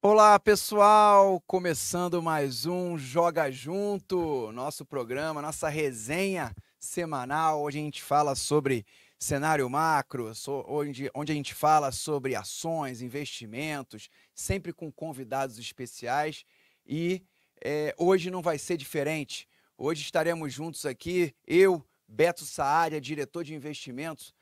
Olá, pessoal! Começando mais um Joga Junto, nosso programa, nossa resenha semanal. Hoje a gente fala sobre cenário macro, onde, onde a gente fala sobre ações, investimentos, sempre com convidados especiais. E é, hoje não vai ser diferente. Hoje estaremos juntos aqui, eu, Beto Saaria, diretor de investimentos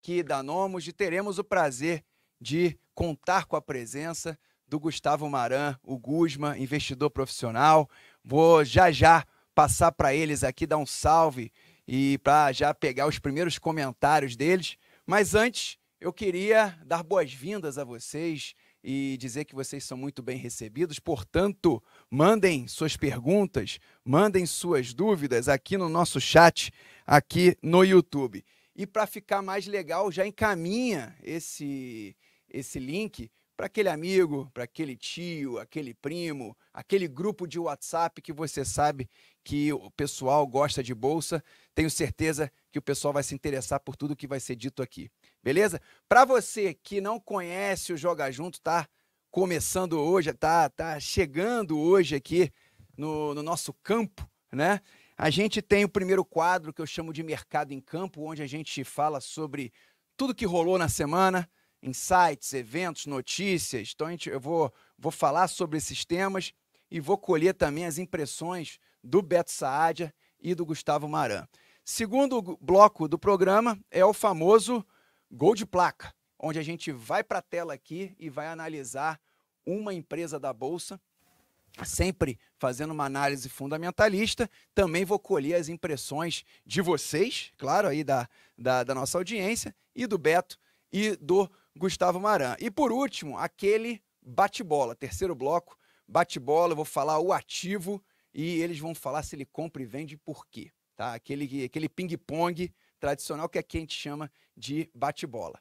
aqui da Nomos, e teremos o prazer de contar com a presença do Gustavo Maran, o Guzma, investidor profissional. Vou já já passar para eles aqui, dar um salve e para já pegar os primeiros comentários deles. Mas antes, eu queria dar boas-vindas a vocês e dizer que vocês são muito bem recebidos. Portanto, mandem suas perguntas, mandem suas dúvidas aqui no nosso chat, aqui no YouTube. E para ficar mais legal, já encaminha esse esse link para aquele amigo, para aquele tio, aquele primo, aquele grupo de WhatsApp que você sabe que o pessoal gosta de bolsa. Tenho certeza que o pessoal vai se interessar por tudo que vai ser dito aqui. Beleza? Para você que não conhece o Joga Junto, tá começando hoje, tá, tá chegando hoje aqui no, no nosso campo, né? A gente tem o primeiro quadro que eu chamo de Mercado em Campo, onde a gente fala sobre tudo que rolou na semana, insights, eventos, notícias. Então gente, eu vou, vou falar sobre esses temas e vou colher também as impressões do Beto Saadia e do Gustavo Maran. Segundo bloco do programa é o famoso gol de placa, onde a gente vai para a tela aqui e vai analisar uma empresa da bolsa, sempre fazendo uma análise fundamentalista. Também vou colher as impressões de vocês, claro, aí da, da, da nossa audiência, e do Beto e do Gustavo Maran. E por último, aquele bate-bola, terceiro bloco, bate-bola, eu vou falar o ativo e eles vão falar se ele compra e vende e por quê, tá? Aquele, aquele ping-pong tradicional que aqui a gente chama de bate-bola.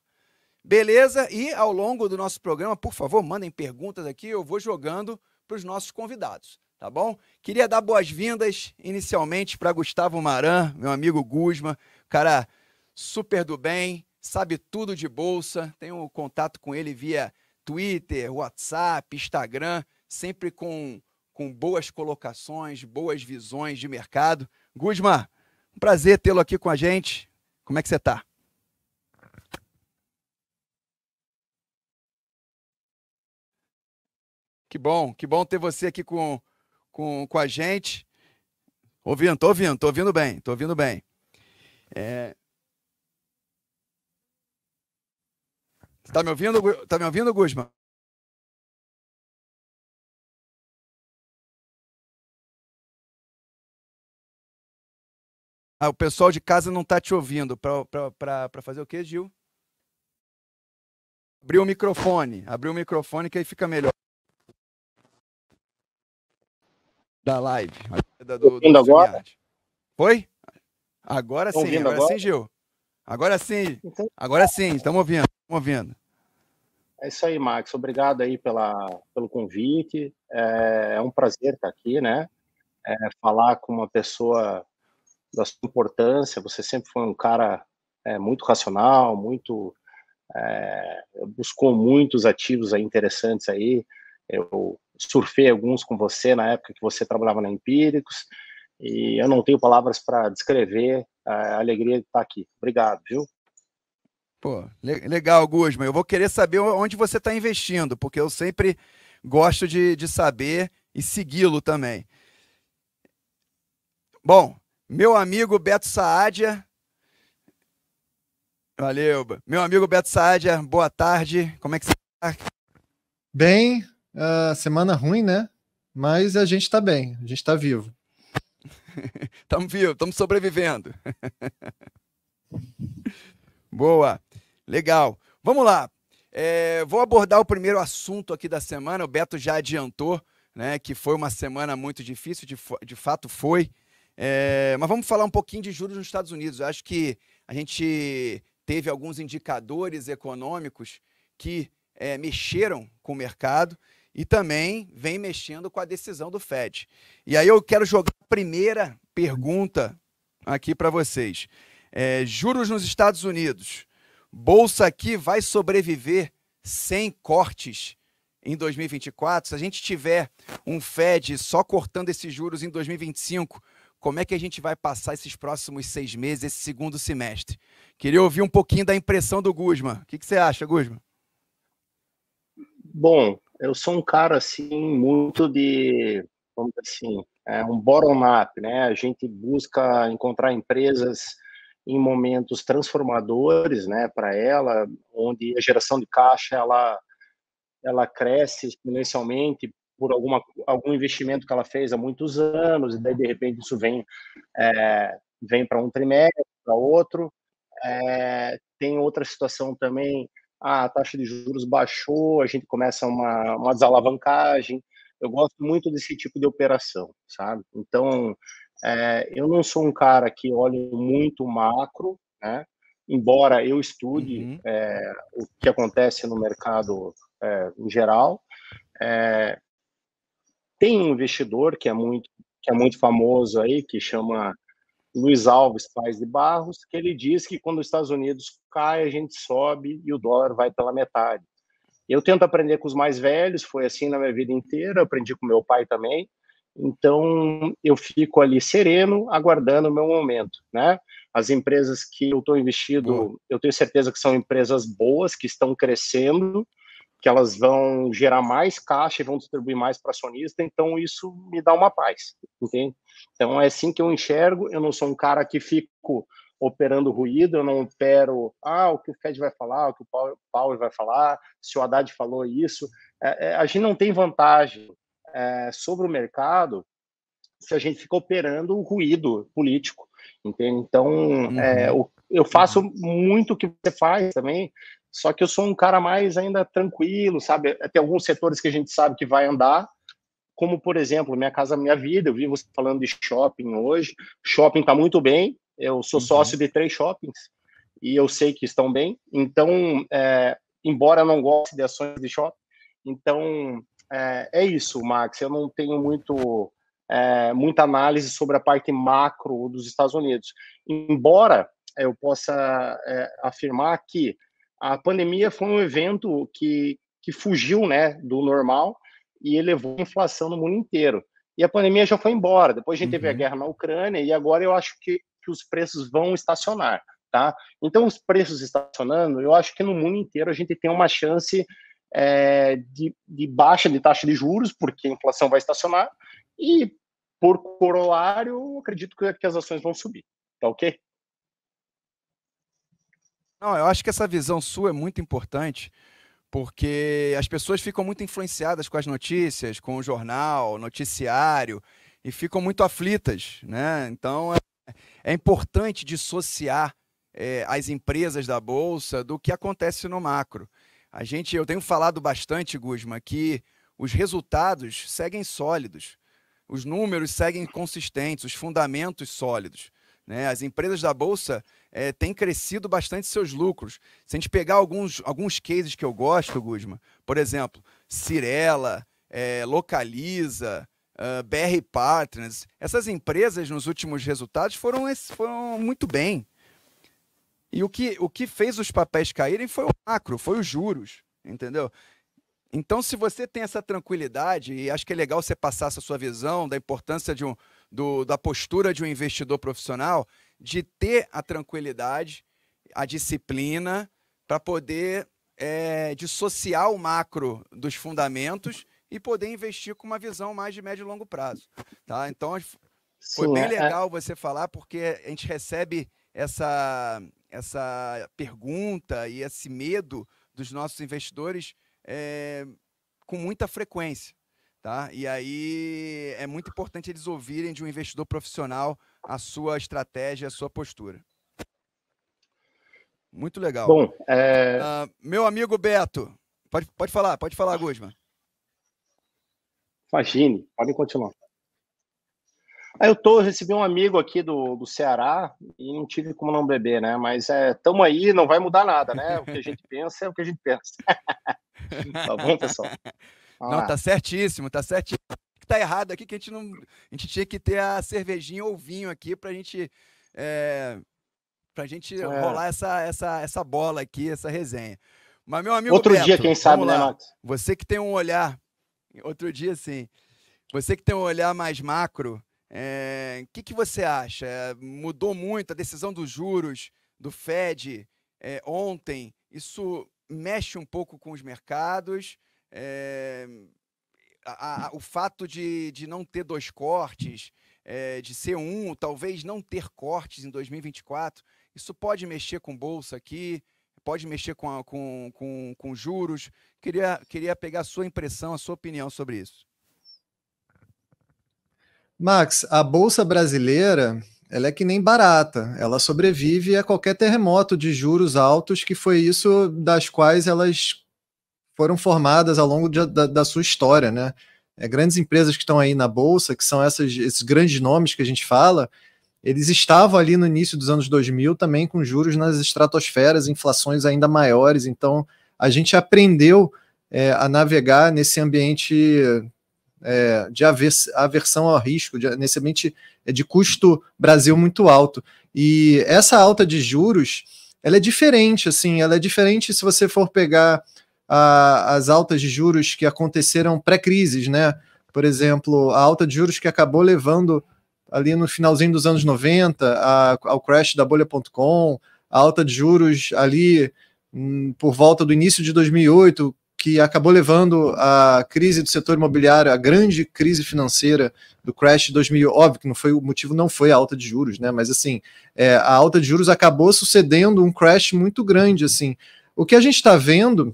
Beleza? E ao longo do nosso programa, por favor, mandem perguntas aqui, eu vou jogando para os nossos convidados, tá bom? Queria dar boas-vindas inicialmente para Gustavo Maran, meu amigo Guzman, cara super do bem, sabe tudo de bolsa, tenho um contato com ele via Twitter, WhatsApp, Instagram, sempre com, com boas colocações, boas visões de mercado. Guzman, um prazer tê-lo aqui com a gente. Como é que você está? Que bom, que bom ter você aqui com, com, com a gente. Ouvindo, tô ouvindo, tô ouvindo bem, tô ouvindo bem. É, Tá me ouvindo, tá me ouvindo, Guzman? Ah, o pessoal de casa não está te ouvindo. Para fazer o quê, Gil? Abriu o microfone. Abriu o microfone que aí fica melhor. Da live. Da, do, do agora? Foi? Tá agora sim, agora, agora sim, Gil. Agora sim. Então agora sim, estamos ouvindo movendo. É isso aí, Max. Obrigado aí pela, pelo convite. É, é, um prazer estar aqui, né? É, falar com uma pessoa da sua importância. Você sempre foi um cara é, muito racional, muito é, buscou muitos ativos aí interessantes aí. Eu surfei alguns com você na época que você trabalhava na Empíricos e eu não tenho palavras para descrever é, a alegria de estar aqui. Obrigado, viu? Pô, legal, Guzman. Eu vou querer saber onde você está investindo, porque eu sempre gosto de, de saber e segui-lo também. Bom, meu amigo Beto Saadia. Valeu. Meu amigo Beto Saadia, boa tarde. Como é que você está? Bem, uh, semana ruim, né? Mas a gente está bem, a gente está vivo. Estamos vivos, estamos sobrevivendo. boa. Legal. Vamos lá. É, vou abordar o primeiro assunto aqui da semana. O Beto já adiantou, né? Que foi uma semana muito difícil, de, de fato foi. É, mas vamos falar um pouquinho de juros nos Estados Unidos. Eu acho que a gente teve alguns indicadores econômicos que é, mexeram com o mercado e também vem mexendo com a decisão do Fed. E aí eu quero jogar a primeira pergunta aqui para vocês. É, juros nos Estados Unidos Bolsa aqui vai sobreviver sem cortes em 2024. Se a gente tiver um Fed só cortando esses juros em 2025, como é que a gente vai passar esses próximos seis meses, esse segundo semestre? Queria ouvir um pouquinho da impressão do Guzman. O que, que você acha, Guzman? Bom, eu sou um cara assim muito de, vamos dizer assim, é um bottom-up, né? A gente busca encontrar empresas em momentos transformadores, né, para ela, onde a geração de caixa ela ela cresce exponencialmente por alguma algum investimento que ela fez há muitos anos e daí de repente isso vem é, vem para um trimestre, para outro. É, tem outra situação também, ah, a taxa de juros baixou, a gente começa uma, uma desalavancagem. Eu gosto muito desse tipo de operação, sabe? Então, é, eu não sou um cara que olha muito macro, né? embora eu estude uhum. é, o que acontece no mercado é, em geral. É, tem um investidor que é muito que é muito famoso aí que chama Luiz Alves Pais de Barros, que ele diz que quando os Estados Unidos cai, a gente sobe e o dólar vai pela metade. Eu tento aprender com os mais velhos, foi assim na minha vida inteira, aprendi com meu pai também. Então, eu fico ali sereno, aguardando o meu momento, né? As empresas que eu estou investido, eu tenho certeza que são empresas boas, que estão crescendo, que elas vão gerar mais caixa e vão distribuir mais para acionista, então isso me dá uma paz, entende? Então é assim que eu enxergo, eu não sou um cara que fico operando ruído, eu não opero, ah, o que o Fed vai falar, o que o Paulo vai falar, se o Haddad falou isso, é, é, a gente não tem vantagem, é, sobre o mercado se a gente fica operando o ruído político, entende? Então, eh, uhum. é, o, eu faço uhum. muito o que você faz também, só que eu sou um cara mais ainda tranquilo, sabe? Eh, tem alguns setores que a gente sabe que vai andar, como, por exemplo, Minha Casa Minha Vida, eu vi você falando de shopping hoje, shopping está muito bem, eu sou uhum. sócio de três shoppings, e eu sei que estão bem, então, é, embora não goste de ações de shopping, então, é, é isso, Max. Eu não tenho muito é, muita análise sobre a parte macro dos Estados Unidos. Embora eu possa é, afirmar que a pandemia foi um evento que, que fugiu né, do normal e elevou a inflação no mundo inteiro. E a pandemia já foi embora. Depois a gente uhum. teve a uhum. guerra na Ucrânia e agora eu acho que, que os preços vão estacionar. Tá? Então, os preços estacionando, eu acho que no mundo inteiro a gente tem uma chance é, de, de baixa de taxa de juros, porque a inflação vai estacionar, e por corolário, acredito que, que as ações vão subir. Tá ok? Não, eu acho que essa visão sua é muito importante, porque as pessoas ficam muito influenciadas com as notícias, com o jornal, noticiário, e ficam muito aflitas, né? Então é, é importante dissociar é, as empresas da Bolsa do que acontece no macro. A gente, eu tenho falado bastante, Guzma, que os resultados seguem sólidos, os números seguem consistentes, os fundamentos sólidos. Né? As empresas da Bolsa é, têm crescido bastante seus lucros. Se a gente pegar alguns, alguns cases que eu gosto, Guzma, por exemplo, Cirela, é, Localiza, uh, ah, BR Partners, essas empresas nos últimos resultados foram, foram muito bem. E o que, o que fez os papéis caírem foi o macro, foi os juros, entendeu? Então, se você tem essa tranquilidade, e acho que é legal você passar essa sua visão da importância de um, do, da postura de um investidor profissional, de ter a tranquilidade, a disciplina, para poder é, dissociar o macro dos fundamentos e poder investir com uma visão mais de médio e longo prazo. Tá? Então, foi bem é, é... legal você falar, porque a gente recebe essa, essa pergunta e esse medo dos nossos investidores é, com muita frequência. Tá? E aí é muito importante eles ouvirem de um investidor profissional a sua estratégia, a sua postura. Muito legal. Bom, é... uh, meu amigo Beto, pode, pode falar, pode falar, Guzman. Imagine, podem continuar. Aí eu tô, recebi um amigo aqui do, do Ceará e não tive como não beber, né? Mas é, tamo aí, não vai mudar nada, né? O que a gente pensa é o que a gente pensa. tá bom, pessoal? Vamos não, lá. tá certíssimo, tá certíssimo. O que tá errado aqui é que a gente não. A gente tinha que ter a cervejinha ou vinho aqui pra gente. É, pra gente é. rolar essa, essa, essa bola aqui, essa resenha. Mas, meu amigo. Outro Beto, dia, quem sabe, né, lá. né, Max? Você que tem um olhar. Outro dia, sim. Você que tem um olhar mais macro o eh, é, que, que você acha? Mudou muito a decisão dos juros do Fed é, ontem? Isso mexe um pouco com os mercados? É, a, a, o fato de, de não ter dois cortes, de ser um, talvez não ter cortes em 2024, isso pode mexer com bolsa aqui? Pode mexer com, a, com, com, com juros? Queria, queria pegar a sua impressão, a sua opinião sobre isso. Max, a bolsa brasileira ela é que nem barata, ela sobrevive a qualquer terremoto de juros altos, que foi isso das quais elas foram formadas ao longo de, da, da, sua história, né? É, grandes empresas que estão aí na bolsa, que são essas, esses grandes nomes que a gente fala, eles estavam ali no início dos anos 2000 também com juros nas estratosferas, inflações ainda maiores, então a gente aprendeu é, a navegar nesse ambiente é, de aversão ao risco, de, nesse é de custo Brasil muito alto. E essa alta de juros, ela é diferente, assim, ela é diferente se você for pegar a, as altas de juros que aconteceram pré-crises, né? Por exemplo, a alta de juros que acabou levando ali no finalzinho dos anos 90 a, ao crash da bolha.com, a alta de juros ali hum, por volta do início de 2008, que acabou levando a crise do setor imobiliário, a grande crise financeira do crash de 2000, óbvio que não foi o motivo não foi a alta de juros, né? Mas assim, é, a alta de juros acabou sucedendo um crash muito grande, assim. O que a gente está vendo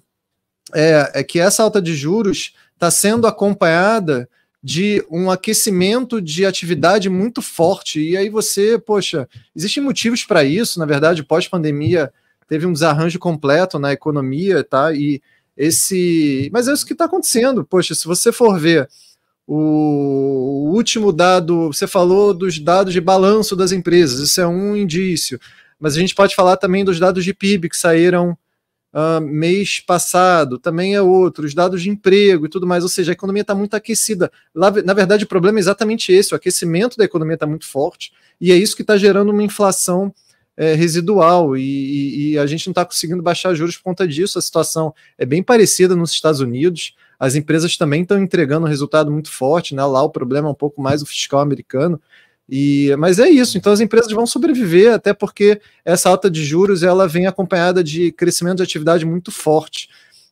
é, é que essa alta de juros está sendo acompanhada de um aquecimento de atividade muito forte. E aí você, poxa, existem motivos para isso, na verdade, pós-pandemia teve um desarranjo completo na economia, tá? E esse. Mas é isso que está acontecendo. Poxa, se você for ver o, último dado, você falou dos dados de balanço das empresas, isso é um indício. Mas a gente pode falar também dos dados de PIB que saíram uh, mês passado, também é outro, os dados de emprego e tudo mais. Ou seja, a economia está muito aquecida. Lá, na verdade, o problema é exatamente esse: o aquecimento da economia está muito forte, e é isso que está gerando uma inflação é, residual e, e, a gente não está conseguindo baixar juros por conta disso. A situação é bem parecida nos Estados Unidos. As empresas também estão entregando um resultado muito forte, né? Lá o problema é um pouco mais o fiscal americano. E, mas é isso. Então as empresas vão sobreviver até porque essa alta de juros ela vem acompanhada de crescimento de atividade muito forte.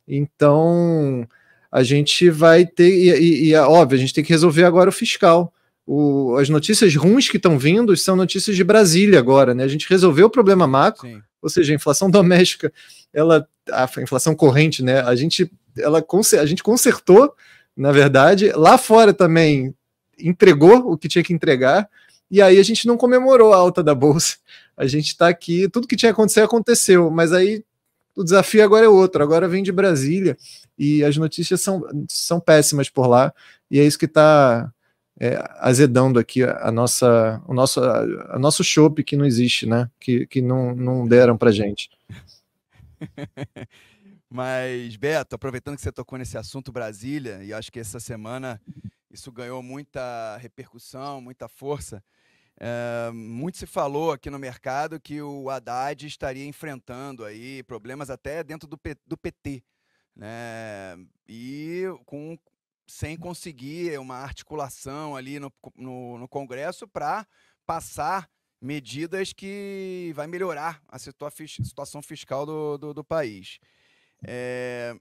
Então a gente vai ter e, e, e é óbvio a gente tem que resolver agora o fiscal o, as notícias ruins que estão vindo são notícias de Brasília agora, né? A gente resolveu o problema macro, Sim. ou seja, a inflação doméstica, ela, a inflação corrente, né? A gente, ela, a gente consertou, na verdade, lá fora também entregou o que tinha que entregar, e aí a gente não comemorou a alta da bolsa. A gente está aqui, tudo que tinha que acontecer aconteceu, mas aí o desafio agora é outro. Agora vem de Brasília e as notícias são, são péssimas por lá, e é isso que está é, azedando aqui a, nossa, o nosso, a, a nosso chopp que não existe, né? Que, que não, não deram para gente. Mas, Beto, aproveitando que você tocou nesse assunto Brasília, e acho que essa semana isso ganhou muita repercussão, muita força. É, muito se falou aqui no mercado que o Haddad estaria enfrentando aí problemas até dentro do, do PT, né? E com sem conseguir uma articulação ali no, no, no Congresso para passar medidas que vai melhorar a situação fiscal do, do, do país. É...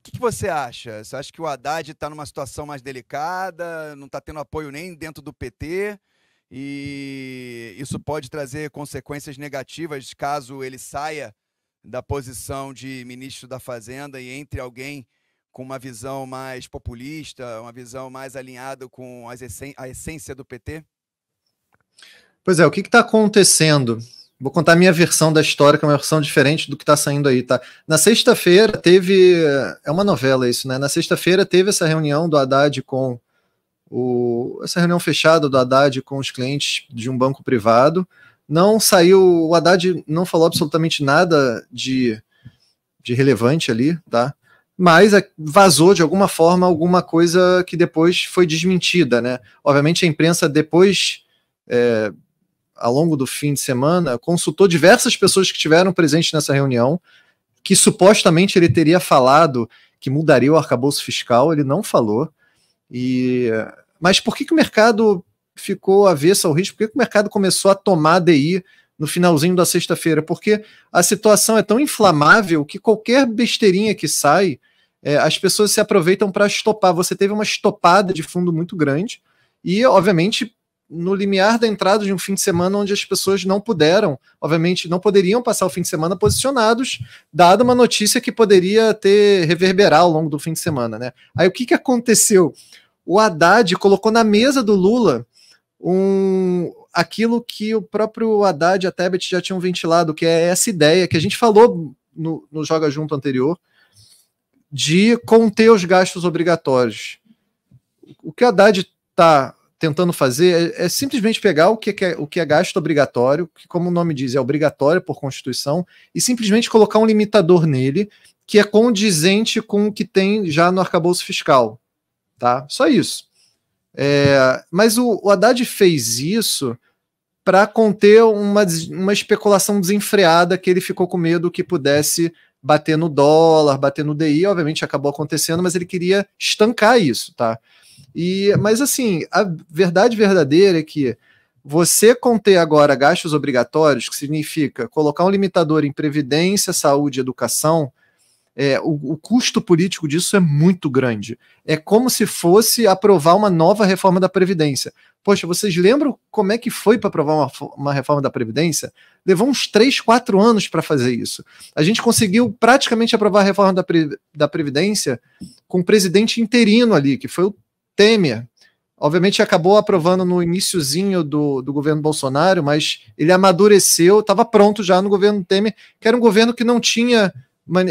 O que, que, você acha? Você acha que o Haddad está numa situação mais delicada, não está tendo apoio nem dentro do PT, e isso pode trazer consequências negativas caso ele saia da posição de ministro da Fazenda e entre alguém com uma visão mais populista, uma visão mais alinhada com a essência do PT? Pois é, o que está acontecendo? Vou contar a minha versão da história, que é uma versão diferente do que está saindo aí, tá? Na sexta-feira teve. É uma novela isso, né? Na sexta-feira teve essa reunião do Haddad com. O, essa reunião fechada do Haddad com os clientes de um banco privado. Não saiu. O Haddad não falou absolutamente nada de, de relevante ali, tá? mas é, vazou de alguma forma alguma coisa que depois foi desmentida, né? Obviamente a imprensa depois, é, ao longo do fim de semana, consultou diversas pessoas que estiveram presentes nessa reunião, que supostamente ele teria falado que mudaria o arcabouço fiscal, ele não falou. E mas por que, que o mercado ficou avesso ao risco? Por que, que o mercado começou a tomar DI no finalzinho da sexta-feira, porque a situação é tão inflamável que qualquer besteirinha que sai, é, as pessoas se aproveitam para estopar. Você teve uma estopada de fundo muito grande e, obviamente, no limiar da entrada de um fim de semana onde as pessoas não puderam, obviamente, não poderiam passar o fim de semana posicionados, dada uma notícia que poderia ter reverberar ao longo do fim de semana, né? Aí o que, que aconteceu? O Haddad colocou na mesa do Lula um, aquilo que o próprio Haddad e a Tebet já tinham ventilado, que é essa ideia que a gente falou no, no Joga Junto anterior, de conter os gastos obrigatórios. O que a Haddad está tentando fazer é, é, simplesmente pegar o que é, o que é gasto obrigatório, que, como o nome diz, é obrigatório por Constituição, e simplesmente colocar um limitador nele que é condizente com o que tem já no arcabouço fiscal. Tá? Só isso. É, mas o, o Haddad fez isso para conter uma, uma especulação desenfreada que ele ficou com medo que pudesse bater no dólar, bater no DI, obviamente acabou acontecendo, mas ele queria estancar isso, tá? E, mas assim, a verdade verdadeira é que você conter agora gastos obrigatórios, que significa colocar um limitador em previdência, saúde, educação, é, o, o, custo político disso é muito grande. É como se fosse aprovar uma nova reforma da Previdência. Poxa, vocês lembram como é que foi para aprovar uma, uma, reforma da Previdência? Levou uns 3, 4 anos para fazer isso. A gente conseguiu praticamente aprovar a reforma da, Pre, da Previdência com o presidente interino ali, que foi o Temer. Obviamente acabou aprovando no iníciozinho do, do governo Bolsonaro, mas ele amadureceu, estava pronto já no governo Temer, que era um governo que não tinha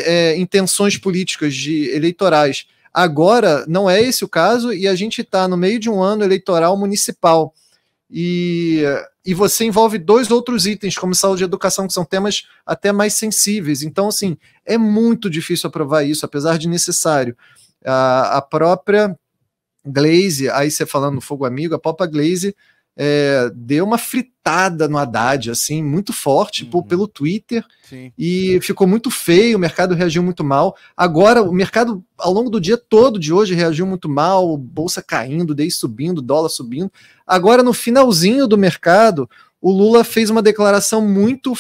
é, intenções políticas de eleitorais Agora não é esse o caso e a gente está no meio de um ano eleitoral municipal. E, e você envolve dois outros itens, como saúde e educação, que são temas até mais sensíveis. Então, assim, é muito difícil aprovar isso, apesar de necessário. A, a própria Glaze, aí você falando no Fogo Amigo, a própria Glaze é, deu uma fritada no Haddad, assim, muito forte uhum. pô, pelo Twitter. Sim. E ficou muito feio, o mercado reagiu muito mal. Agora, o mercado, ao longo do dia todo de hoje, reagiu muito mal, bolsa caindo, DEI subindo, dólar subindo. Agora, no finalzinho do mercado, o Lula fez uma declaração muito,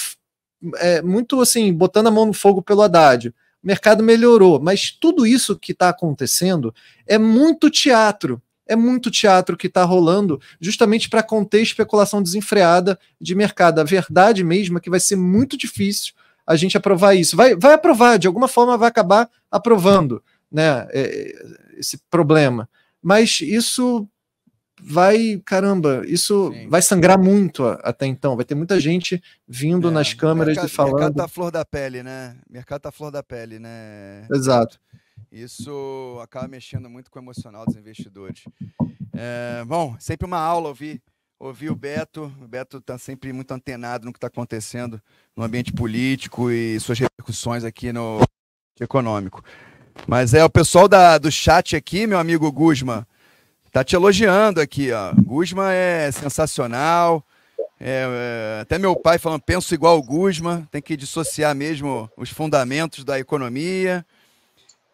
é, muito assim, botando a mão no fogo pelo Haddad. O mercado melhorou, mas tudo isso que está acontecendo é muito teatro é muito teatro que está rolando, justamente para conter especulação desenfreada de mercado. A verdade mesmo é que vai ser muito difícil a gente aprovar isso. Vai, vai aprovar, de alguma forma vai acabar aprovando né, é, é, esse problema. Mas isso vai, caramba, isso Sim. vai sangrar muito até então. Vai ter muita gente vindo é, nas câmeras mercado, e falando. Mercado tá flor da pele, né? Mercado tá flor da pele, né? Exato. Isso acaba mexendo muito com o emocional dos investidores. É, bom, sempre uma aula ouvir, ouvir o Beto. O Beto está sempre muito antenado no que está acontecendo no ambiente político e suas repercussões aqui no econômico. Mas é o pessoal da, do chat aqui, meu amigo Gusma, está te elogiando aqui, ó. Guzman é sensacional. É, é, até meu pai falando, penso igual o Guzman, tem que dissociar mesmo os fundamentos da economia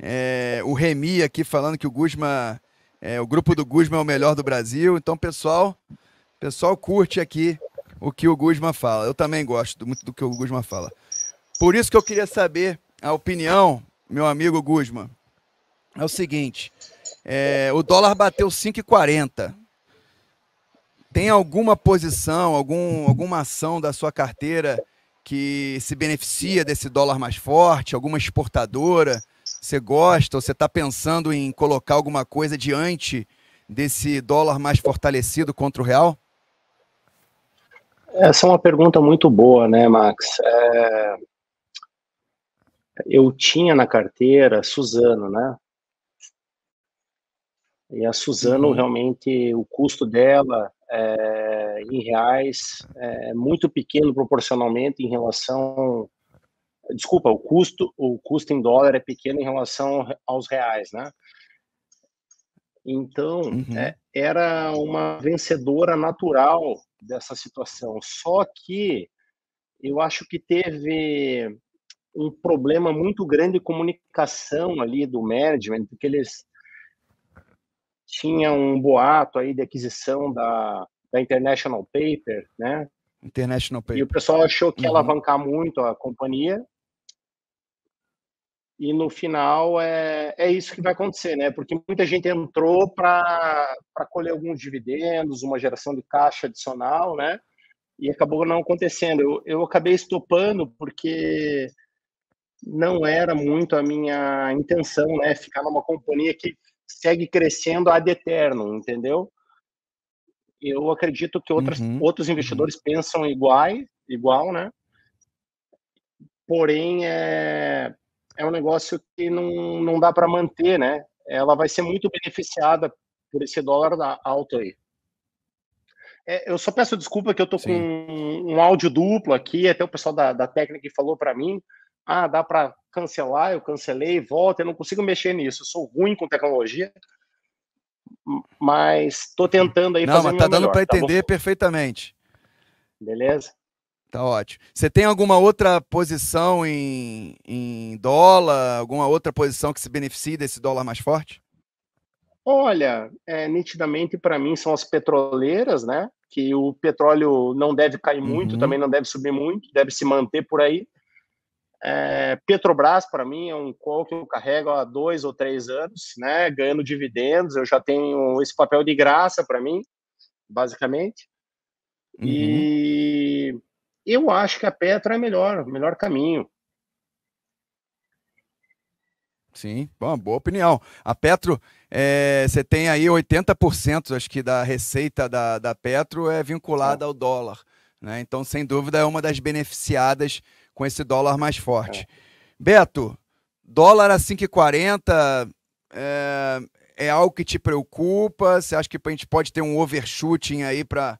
é, o Remi aqui falando que o Guzman, é, o grupo do Guzman é o melhor do Brasil. Então, pessoal, pessoal curte aqui o que o Guzman fala. Eu também gosto muito do que o Guzman fala. Por isso que eu queria saber a opinião, meu amigo Guzman. É o seguinte, é, o dólar bateu 5,40. Tem alguma posição, algum, alguma ação da sua carteira que se beneficia desse dólar mais forte? Alguma exportadora? você gosta ou você está pensando em colocar alguma coisa diante desse dólar mais fortalecido contra o real? Essa é uma pergunta muito boa, né, Max? É... Eu tinha na carteira Suzano, né? E a Suzano, uhum. realmente, o custo dela é, em reais é muito pequeno proporcionalmente em relação desculpa, o custo, o custo em dólar é pequeno em relação aos reais, né? Então, uhum. é, era uma vencedora natural dessa situação. Só que eu acho que teve um problema muito grande de comunicação ali do management, porque eles tinham um boato aí de aquisição da, da International Paper, né? International Paper. E o pessoal achou que ia uhum. alavancar muito a companhia, e no final é, é isso que vai acontecer, né? Porque muita gente entrou para colher alguns dividendos, uma geração de caixa adicional, né? E acabou não acontecendo. Eu, eu acabei estopando porque não era muito a minha intenção, né? Ficar numa companhia que segue crescendo ad eterno, entendeu? Eu acredito que outras, uhum. outros uhum. investidores uhum. pensam igual, igual, né? Porém, é, é um negócio que não, não dá para manter, né? Ela vai ser muito beneficiada por esse dólar alto aí. É, eu só peço desculpa que eu tô Sim. com um, um, áudio duplo aqui, até o pessoal da, da técnica falou para mim, ah, dá para cancelar, eu cancelei, volta, eu não consigo mexer nisso, eu sou ruim com tecnologia, mas estou tentando aí não, fazer Não, mas tá dando para tá entender tá perfeitamente. Beleza? Tá ótimo. Você tem alguma outra posição em, em dólar, alguma outra posição que se beneficie desse dólar mais forte? Olha, é, nitidamente para mim são as petroleiras, né? Que o petróleo não deve cair uhum. muito, também não deve subir muito, deve se manter por aí. É, Petrobras, para mim, é um call que eu carrego há dois ou três anos, né? Ganhando dividendos, eu já tenho esse papel de graça para mim, basicamente. Uhum. E eu acho que a Petra é melhor, melhor caminho. Sim, bom, boa opinião. A Petro, é, você tem aí 80%, acho que, da receita da, da Petro é vinculada é. ao dólar. Né? Então, sem dúvida, é uma das beneficiadas com esse dólar mais forte. É. Beto, dólar a 5,40 é, é algo que te preocupa? Você acha que a gente pode ter um overshooting aí para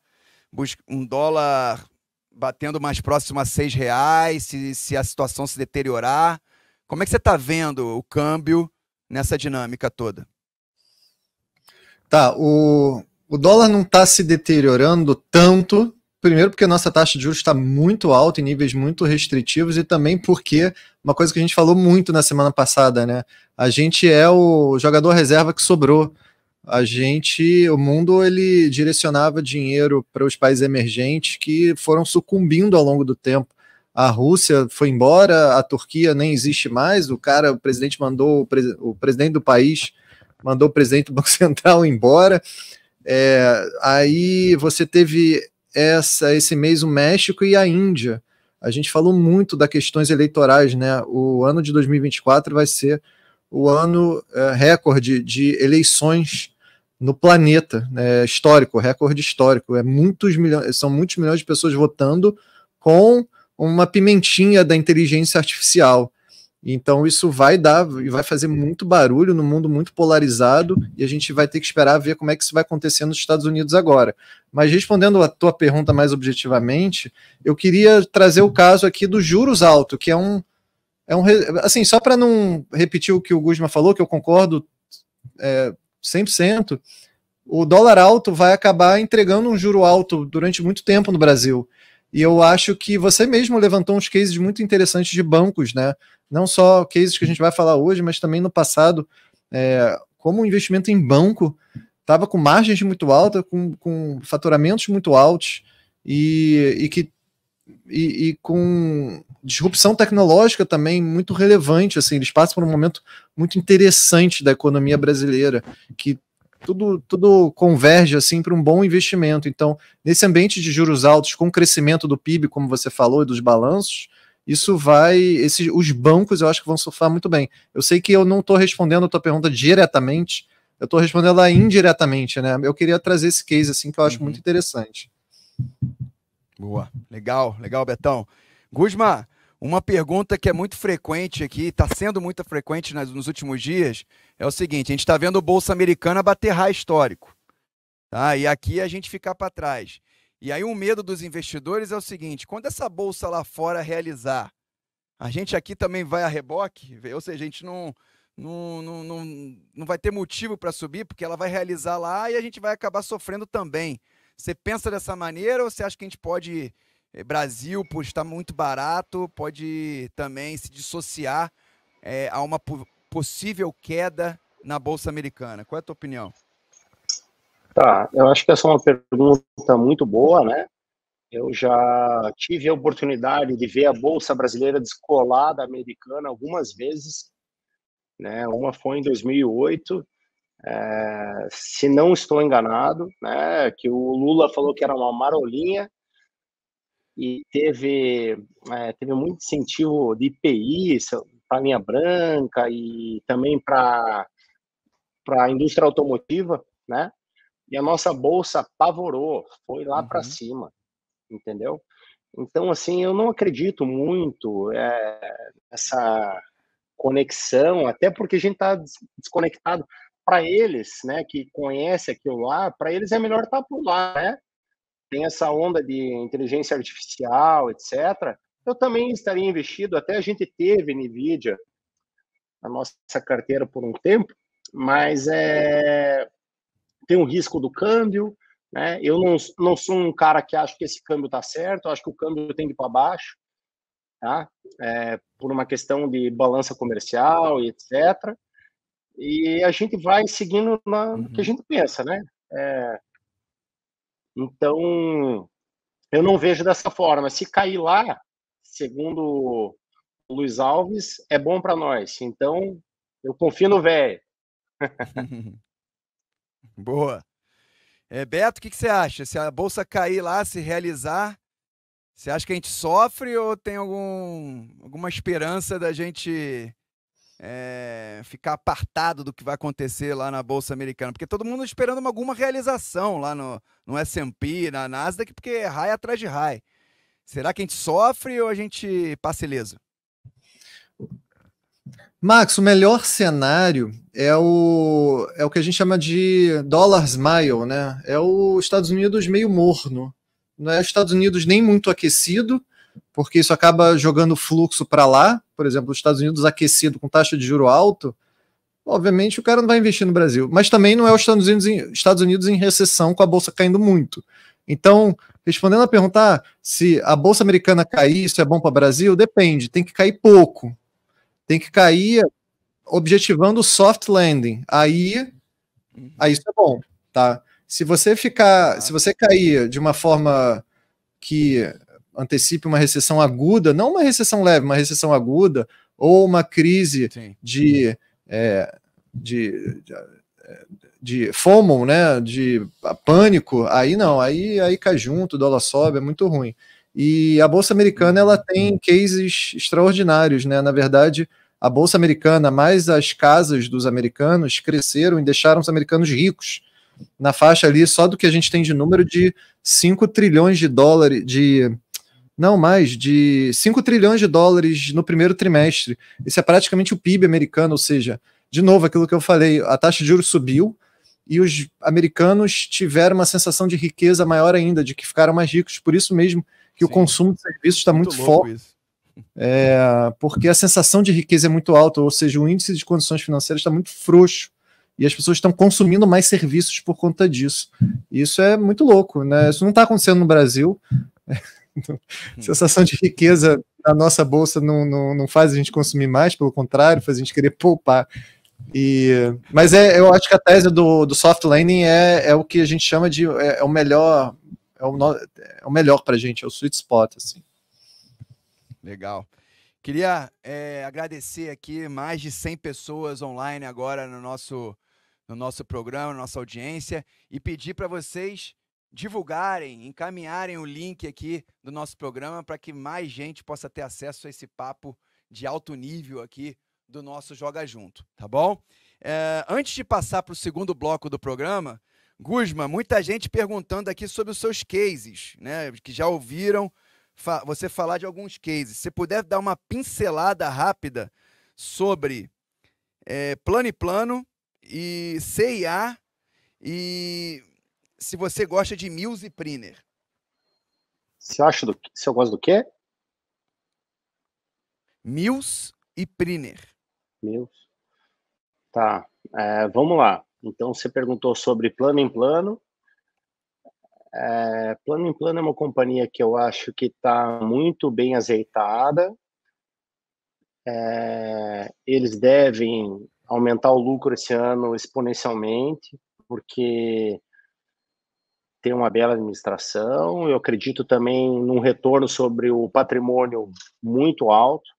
um dólar batendo mais próximo a seis reais, se, se a situação se deteriorar. Como é que você está vendo o câmbio nessa dinâmica toda? Tá, o, o dólar não está se deteriorando tanto, primeiro porque a nossa taxa de juros está muito alta, em níveis muito restritivos, e também porque, uma coisa que a gente falou muito na semana passada, né? A gente é o jogador reserva que sobrou a gente, o mundo, ele direcionava dinheiro para os países emergentes que foram sucumbindo ao longo do tempo. A Rússia foi embora, a Turquia nem existe mais. O cara, o presidente mandou, o, presidente do país mandou o presidente do Banco Central embora. É, aí você teve essa, esse mês o México e a Índia. A gente falou muito das questões eleitorais, né? O ano de 2024 vai ser o ano é, recorde de eleições no planeta, né, histórico, recorde histórico. É muitos milhões, são muitos milhões de pessoas votando com uma pimentinha da inteligência artificial. Então isso vai dar e vai fazer muito barulho no mundo muito polarizado e a gente vai ter que esperar ver como é que isso vai acontecer nos Estados Unidos agora. Mas respondendo a tua pergunta mais objetivamente, eu queria trazer o caso aqui dos juros alto, que é um é um assim só para não repetir o que o Guzman falou, que eu concordo é, 100%, o dólar alto vai acabar entregando um juro alto durante muito tempo no Brasil. E eu acho que você mesmo levantou uns cases muito interessantes de bancos, né? Não só cases que a gente vai falar hoje, mas também no passado, é, como o investimento em banco estava com margens muito altas, com, com faturamentos muito altos e, e que e, e com disrupção tecnológica também muito relevante, assim, eles passam por um momento muito interessante da economia brasileira, que tudo, tudo converge assim para um bom investimento. Então, nesse ambiente de juros altos, com o crescimento do PIB, como você falou, e dos balanços, isso vai. Esses, os bancos eu acho que vão surfar muito bem. Eu sei que eu não estou respondendo a tua pergunta diretamente, eu estou respondendo ela indiretamente, né? Eu queria trazer esse case assim que eu acho uhum. muito interessante. Boa, legal, legal, Betão. Guzma, uma pergunta que é muito frequente aqui, está sendo muito frequente nos últimos dias, é o seguinte: a gente está vendo o Bolsa Americana bater raio histórico. Tá? E aqui a gente ficar para trás. E aí o medo dos investidores é o seguinte: quando essa bolsa lá fora realizar, a gente aqui também vai a reboque, ou seja, a gente não, não, não, não, não vai ter motivo para subir, porque ela vai realizar lá e a gente vai acabar sofrendo também. Você pensa dessa maneira ou você acha que a gente pode é, Brasil, por estar tá muito barato, pode também se dissociar é, a uma possível queda na Bolsa Americana. Qual é a tua opinião? Tá, eu acho que essa é uma pergunta muito boa, né? Eu já tive a oportunidade de ver a Bolsa Brasileira descolada americana algumas vezes, né? Uma foi em 2008, é, se não estou enganado, né? Que o Lula falou que era uma marolinha, e teve, é, teve muito incentivo de IPI para a linha branca e também para a indústria automotiva, né? E a nossa bolsa apavorou, foi lá uhum. para cima, entendeu? Então, assim, eu não acredito muito é, nessa conexão, até porque a gente está desconectado. Para eles, né, que conhece aquilo lá, para eles é melhor estar tá por lá, né? tem essa onda de inteligência artificial, etc., eu também estaria investido. Até a gente teve NVIDIA na nossa carteira por um tempo, mas é, tem um risco do câmbio. Né? Eu não, não sou um cara que acho que esse câmbio está certo, acho que o câmbio tem que ir para baixo, tá? É, por uma questão de balança comercial e etc. E a gente vai seguindo o uhum. que a uhum. gente pensa, né? É, então, eu não vejo dessa forma. Se cair lá, segundo o Luiz Alves, é bom para nós. Então, eu confio no velho. Boa. É, Beto, o que, que você acha? Se a bolsa cair lá, se realizar, você acha que a gente sofre ou tem algum, alguma esperança da gente é, ficar apartado do que vai acontecer lá na Bolsa Americana, porque todo mundo esperando alguma realização lá no, no S&P, na Nasdaq, porque é raio atrás de raio. Será que a gente sofre ou a gente passa ileso? Max, o melhor cenário é o, é o que a gente chama de dólar smile, né? É os Estados Unidos meio morno. Não é os Estados Unidos nem muito aquecido, porque isso acaba jogando fluxo para lá, por exemplo, os Estados Unidos aquecido com taxa de juro alto, obviamente o cara não vai investir no Brasil. Mas também não é os Estados Unidos em, Estados Unidos em recessão com a bolsa caindo muito. Então, respondendo a perguntar ah, se a bolsa americana cair, isso é bom para o Brasil, depende. Tem que cair pouco. Tem que cair objetivando soft landing. Aí, uhum. aí isso é bom, tá? Se você ficar, se você cair de uma forma que antecipe uma recessão aguda, não uma recessão leve, uma recessão aguda, ou uma crise de, é, de, de, de FOMO, né, de pânico, aí não, aí, aí cai junto, o dólar sobe, é muito ruim. E a Bolsa Americana ela tem cases extraordinários, né? Na verdade, a Bolsa Americana mais as casas dos americanos cresceram e deixaram os americanos ricos na faixa ali só do que a gente tem de número de 5 trilhões de dólares de não mais, de 5 trilhões de dólares no primeiro trimestre. Isso é praticamente o PIB americano, ou seja, de novo, aquilo que eu falei, a taxa de juros subiu e os americanos tiveram uma sensação de riqueza maior ainda, de que ficaram mais ricos. Por isso mesmo que Sim. o consumo de serviços está muito, muito forte. É, porque a sensação de riqueza é muito alta, ou seja, o índice de condições financeiras está muito frouxo e as pessoas estão consumindo mais serviços por conta disso. Isso é muito louco, né? Isso não está acontecendo no Brasil. Então, hum. sensação de riqueza na nossa bolsa não, não, não faz a gente consumir mais, pelo contrário, faz a gente querer poupar. E, mas é, eu acho que a tese do, do soft landing é, é o que a gente chama de é, é o melhor é o, é o melhor para a gente, é o sweet spot assim. Legal. Queria é, agradecer aqui mais de 100 pessoas online agora no nosso no nosso programa, nossa audiência e pedir para vocês divulgarem, encaminharem o link aqui do nosso programa para que mais gente possa ter acesso a esse papo de alto nível aqui do nosso Joga Junto, tá bom? É, antes de passar para o segundo bloco do programa, Guzma, muita gente perguntando aqui sobre os seus cases, né? Que já ouviram fa você falar de alguns cases. Se puder dar uma pincelada rápida sobre é, plano e plano e CIA e se você gosta de Mills e Priner. Você acha do, se eu gosto do quê? Mills e Priner. Mills. Tá, é, vamos lá. Então você perguntou sobre Plano em Plano. É, plano em Plano é uma companhia que eu acho que está muito bem azeitada. É, eles devem aumentar o lucro esse ano exponencialmente, porque ter uma bela administração. Eu acredito também num retorno sobre o patrimônio muito alto.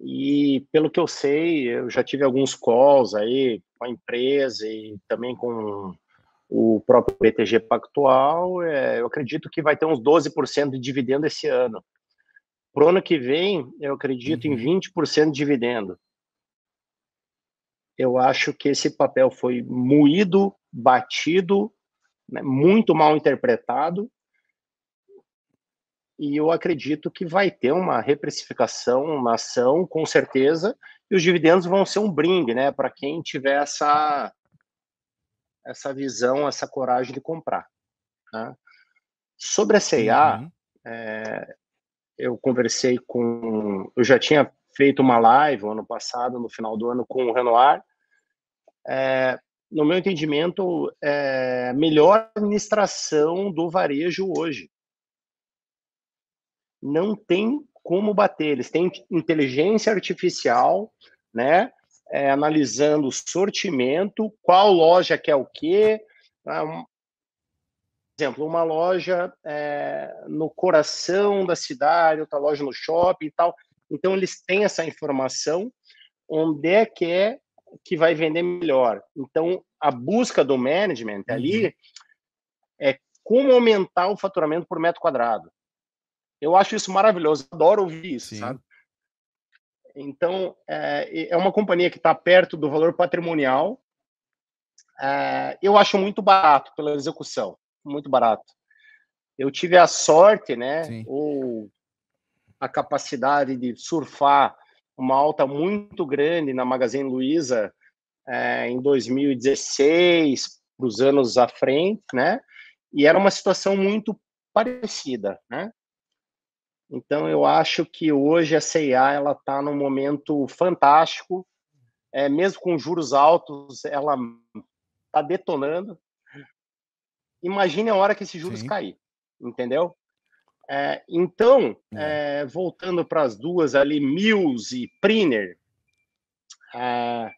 E pelo que eu sei, eu já tive alguns calls aí com a empresa e também com o próprio BTG Pactual. É, eu acredito que vai ter uns 12% de dividendo esse ano. Para o ano que vem, eu acredito uhum. em 20% de dividendo eu acho que esse papel foi moído, batido, né, muito mal interpretado, e eu acredito que vai ter uma reprecificação, uma ação, com certeza, e os dividendos vão ser um brinde, né, para quem tiver essa essa visão, essa coragem de comprar. Né? Sobre a CIA, uhum. é, eu conversei com, eu já tinha feito uma live ano passado, no final do ano, com o Renoir. É, no meu entendimento, é, melhor administração do varejo hoje. Não tem como bater. Eles têm inteligência artificial, né? É, analisando o sortimento, qual loja quer o quê. É um, exemplo, uma loja é, no coração da cidade, outra loja no shopping e tal. Então, eles têm essa informação, onde é que é que vai vender melhor. Então, a busca do management uhum. ali é como aumentar o faturamento por metro quadrado. Eu acho isso maravilhoso, adoro ouvir isso, Sim. sabe? Então, é, é uma companhia que está perto do valor patrimonial. É, eu acho muito barato pela execução, muito barato. Eu tive a sorte, né, Sim. ou a capacidade de surfar uma alta muito grande na Magazine Luiza é, em 2016, para os anos à frente, né? E era uma situação muito parecida, né? Então eu acho que hoje a CIA ela está num momento fantástico, é, mesmo com juros altos, ela está detonando. Imagine a hora que esses juros Sim. cair, entendeu? É, então, hum. é, voltando para as duas ali, Mills e Priner, é,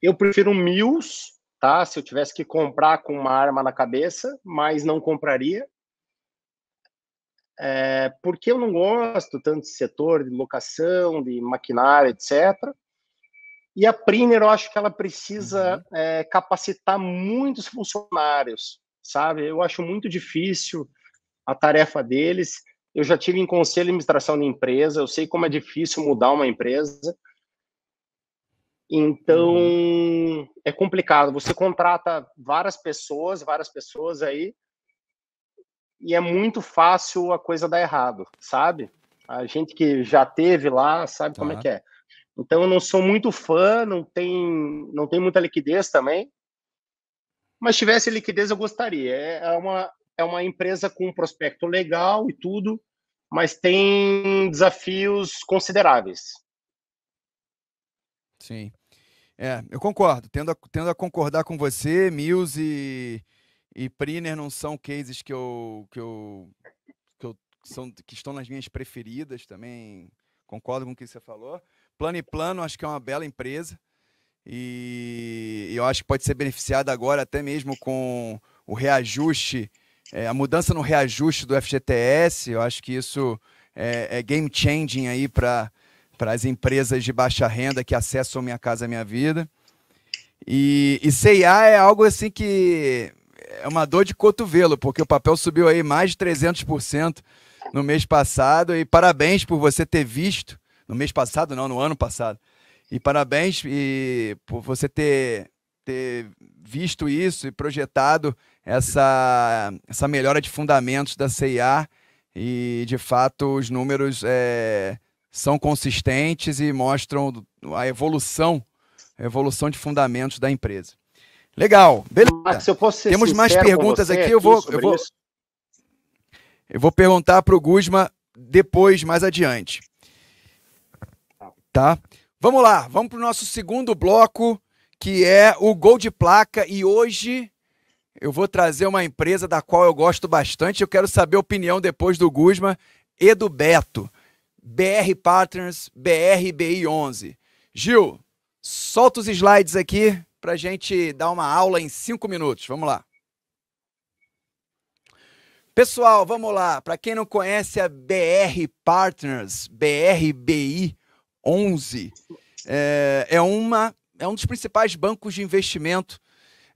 eu prefiro Mills, tá? Se eu tivesse que comprar com uma arma na cabeça, mas não compraria. É, porque eu não gosto tanto de setor de locação, de maquinário, etc. E a Priner, eu acho que ela precisa uhum. É, capacitar muitos funcionários, sabe? Eu acho muito difícil a tarefa deles. Eu já tive em conselho de administração de empresa, eu sei como é difícil mudar uma empresa. Então, uhum. é complicado. Você contrata várias pessoas, várias pessoas aí, e é muito fácil a coisa dar errado, sabe? A gente que já teve lá sabe como é tá. que é. Então, eu não sou muito fã, não tem, não tem muita liquidez também. Mas tivesse liquidez, eu gostaria. É, é uma, é uma empresa com um prospecto legal e tudo, mas tem desafios consideráveis. Sim. É, eu concordo. Tendo a, tendo a concordar com você, Mills e, e Priner não são cases que eu, que eu, que eu são, que estão nas minhas preferidas também. Concordo com o que você falou. Plano e Plano, acho que é uma bela empresa. E eu acho que pode ser beneficiada agora até mesmo com o reajuste é, a mudança no reajuste do FGTS, eu acho que isso é, é game changing aí para as empresas de baixa renda que acessam Minha Casa Minha Vida. E, e CIA é algo assim que é uma dor de cotovelo, porque o papel subiu aí mais de 300% no mês passado. E parabéns por você ter visto, no mês passado, não, no ano passado. E parabéns e por você ter, ter visto isso e projetado essa, essa melhora de fundamentos da CIA e, de fato, os números é, são consistentes e mostram a evolução, a evolução de fundamentos da empresa. Legal, beleza. Max, eu posso ser Temos mais perguntas aqui, eu vou, eu vou, eu vou perguntar para o Guzma depois, mais adiante. Tá? tá? Vamos lá, vamos para o nosso segundo bloco, que é o gol de placa. E hoje eu vou trazer uma empresa da qual eu gosto bastante. Eu quero saber a opinião depois do Guzman e do Beto. BR Partners, BRBI11. Gil, solta os slides aqui para gente dar uma aula em cinco minutos. Vamos lá. Pessoal, vamos lá. Para quem não conhece a é BR Partners, BRBI11, é, é, uma, é um dos principais bancos de investimento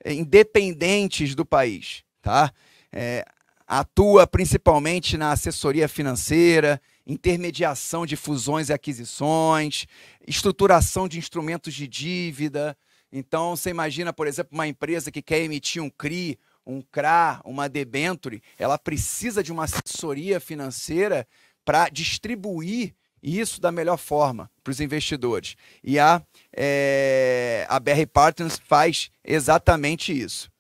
é, independentes do país, tá? É, atua principalmente na assessoria financeira, intermediação de fusões e aquisições, estruturação de instrumentos de dívida. Então, você imagina, por exemplo, uma empresa que quer emitir um CRI, um CRA, uma debenture, ela precisa de uma assessoria financeira para distribuir e isso da melhor forma para os investidores. E a, é, a BR Partners faz exatamente isso.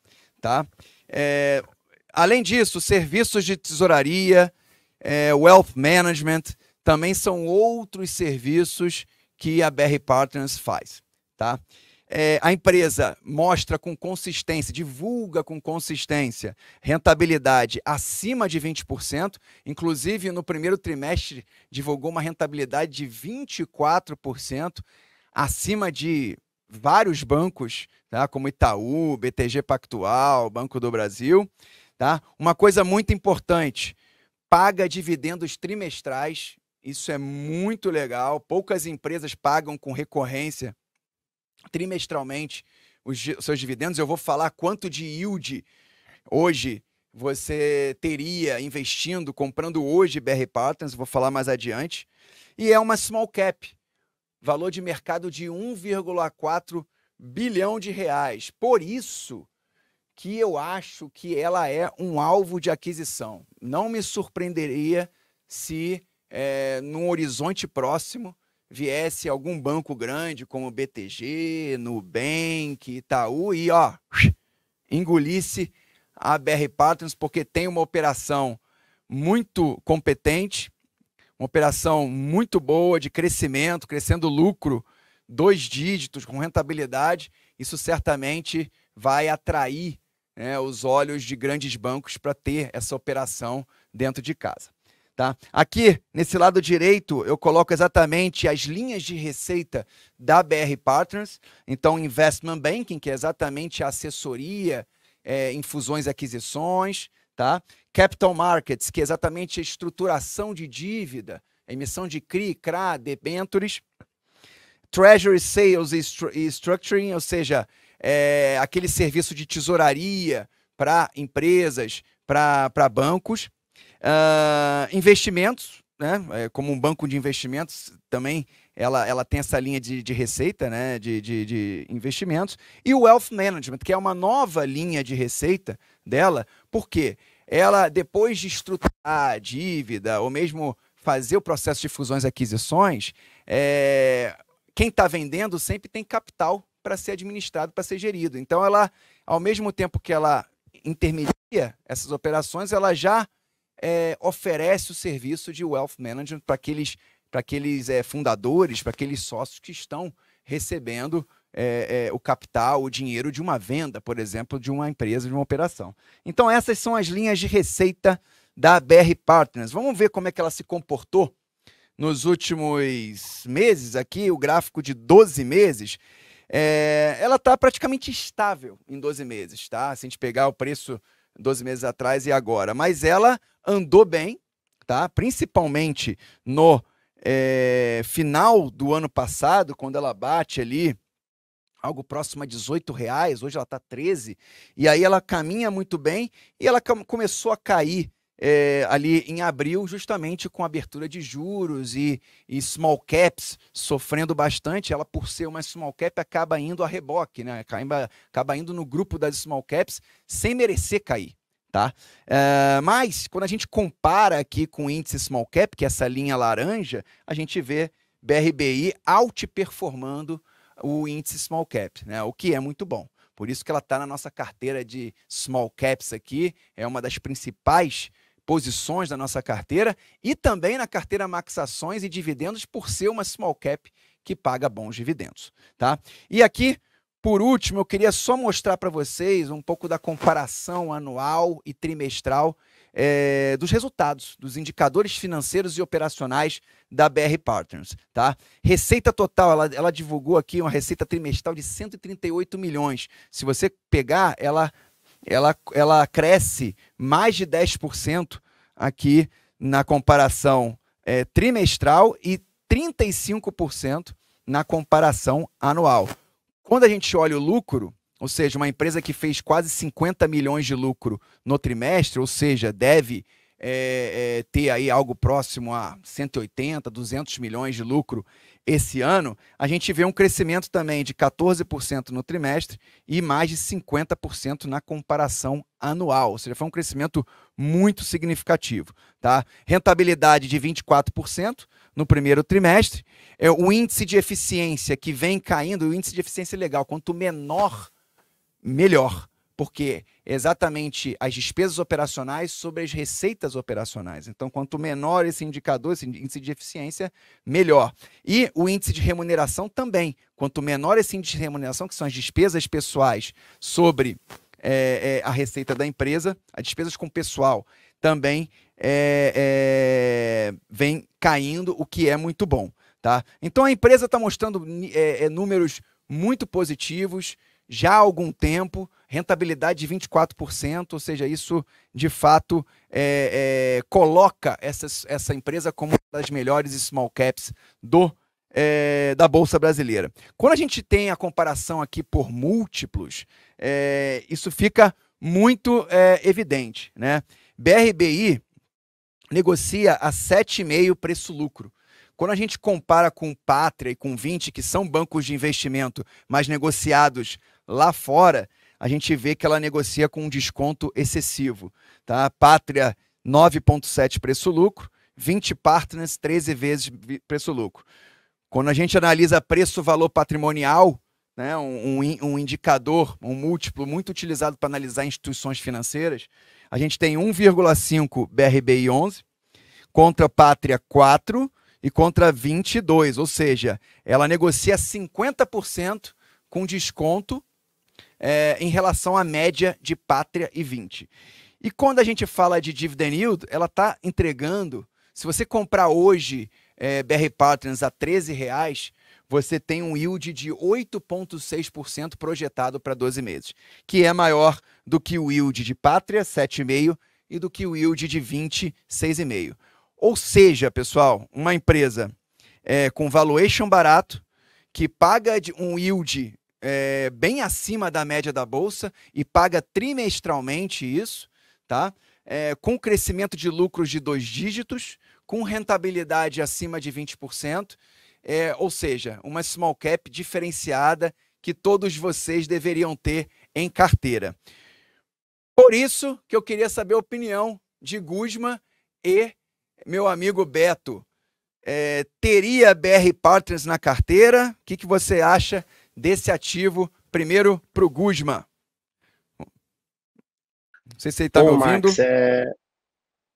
Tá? É, além disso, serviços de tesouraria, é, wealth management, também são outros serviços que a BR Partners faz. Tá? é, a empresa mostra com consistência, divulga com consistência rentabilidade acima de 20%, inclusive no primeiro trimestre divulgou uma rentabilidade de 24%, acima de vários bancos, tá? como Itaú, BTG Pactual, Banco do Brasil. Tá? Uma coisa muito importante, paga dividendos trimestrais, isso é muito legal, poucas empresas pagam com recorrência trimestralmente os seus dividendos. Eu vou falar quanto de yield hoje você teria investindo, comprando hoje BR Patterns, vou falar mais adiante. E é uma small cap, valor de mercado de 1,4 bilhão de reais. Por isso que eu acho que ela é um alvo de aquisição. Não me surpreenderia se é, num horizonte próximo viesse algum banco grande como BTG, Nubank, Itaú e ó, engolisse a BR Partners porque tem uma operação muito competente, uma operação muito boa de crescimento, crescendo lucro dois dígitos com rentabilidade, isso certamente vai atrair né, os olhos de grandes bancos para ter essa operação dentro de casa. Tá? Aqui, nesse lado direito, eu coloco exatamente as linhas de receita da BR Partners. Então, Investment Banking, que é exatamente a assessoria é, em fusões e aquisições. Tá? Capital Markets, que é exatamente a estruturação de dívida, emissão de CRI, CRA, debentures. Treasury Sales e Structuring, ou seja, é, aquele serviço de tesouraria para empresas, para bancos. Uh, investimentos, né? É, como um banco de investimentos também, ela, ela tem essa linha de, de receita, né? De, de, de investimentos. E o Wealth Management, que é uma nova linha de receita dela, porque ela, depois de estruturar a dívida, ou mesmo fazer o processo de fusões e aquisições, é... quem está vendendo sempre tem capital para ser administrado, para ser gerido. Então, ela, ao mesmo tempo que ela intermedia essas operações, ela já é, oferece o serviço de wealth management para aqueles, pra aqueles é, fundadores, para aqueles sócios que estão recebendo é, é, o capital, o dinheiro de uma venda, por exemplo, de uma empresa, de uma operação. Então, essas são as linhas de receita da BR Partners. Vamos ver como é que ela se comportou nos últimos meses aqui, o gráfico de 12 meses. É, ela está praticamente estável em 12 meses, tá? Se a gente pegar o preço 12 meses atrás e agora. Mas ela andou bem, tá? Principalmente no é, final do ano passado, quando ela bate ali algo próximo a 18 reais, hoje ela está 13, e aí ela caminha muito bem e ela começou a cair é, ali em abril, justamente com abertura de juros e, e, small caps sofrendo bastante. Ela, por ser uma small cap, acaba indo a reboque, né? acaba, acaba indo no grupo das small caps sem merecer cair. Tá? É, mas, quando a gente compara aqui com o índice small cap, que é essa linha laranja, a gente vê BRBI outperformando o índice small cap, né? o que é muito bom. Por isso que ela está na nossa carteira de small caps aqui, é uma das principais posições da nossa carteira e também na carteira max ações e dividendos por ser uma small cap que paga bons dividendos, tá? E aqui, por último, eu queria só mostrar para vocês um pouco da comparação anual e trimestral é, dos resultados, dos indicadores financeiros e operacionais da BR Partners. Tá? Receita total, ela, ela divulgou aqui uma receita trimestral de 138 milhões. Se você pegar, ela ela, ela cresce mais de 10% aqui na comparação é, trimestral e 35% na comparação anual. Quando a gente olha o lucro, ou seja, uma empresa que fez quase 50 milhões de lucro no trimestre, ou seja, deve é, é, ter aí algo próximo a 180, 200 milhões de lucro esse ano, a gente vê um crescimento também de 14% no trimestre e mais de 50% na comparação anual, ou seja, foi um crescimento muito significativo. Tá? Rentabilidade de 24% no primeiro trimestre, é, o índice de eficiência que vem caindo, o índice de eficiência é legal, quanto menor, melhor porque exatamente as despesas operacionais sobre as receitas operacionais. Então, quanto menor esse indicador, esse índice de eficiência, melhor. E o índice de remuneração também. Quanto menor esse índice de remuneração, que são as despesas pessoais sobre é, é, a receita da empresa, as despesas com pessoal também é, é vem caindo, o que é muito bom. Tá? Então a empresa está mostrando é, é, números muito positivos já há algum tempo rentabilidade de 24%, ou seja, isso de fato é, é, coloca essa, essa empresa como uma das melhores small caps do é, da Bolsa Brasileira. Quando a gente tem a comparação aqui por múltiplos, é, isso fica muito é, evidente. Né? BRBI negocia a 7,5 preço-lucro. Quando a gente compara com Pátria e com 20, que são bancos de investimento, mas negociados lá fora, a gente vê que ela negocia com um desconto excessivo. Tá? Pátria, 9,7 preço-lucro, 20 partners, 13 vezes preço-lucro. Quando a gente analisa preço-valor patrimonial, né, um, um indicador, um múltiplo muito utilizado para analisar instituições financeiras, a gente tem 1,5 BRBI 11, contra Pátria 4 e contra 22, ou seja, ela negocia 50% com desconto é, em relação à média de pátria e 20. E quando a gente fala de dividend yield, ela está entregando. Se você comprar hoje é, eh, BR Patterns a 13 reais, você tem um yield de 8,6% projetado para 12 meses, que é maior do que o yield de pátria, 7,5%, e do que o yield de 20, 6,5%. Ou seja, pessoal, uma empresa é, com valuation barato, que paga um yield é, bem acima da média da bolsa e paga trimestralmente isso, tá? É, com crescimento de lucros de dois dígitos, com rentabilidade acima de 20%, é, ou seja, uma small cap diferenciada que todos vocês deveriam ter em carteira. Por isso que eu queria saber a opinião de Guzma e meu amigo Beto. É, teria BR Partners na carteira? O que, que você acha desse ativo primeiro para o Guzman. Não sei se ele está me ouvindo. Max, é...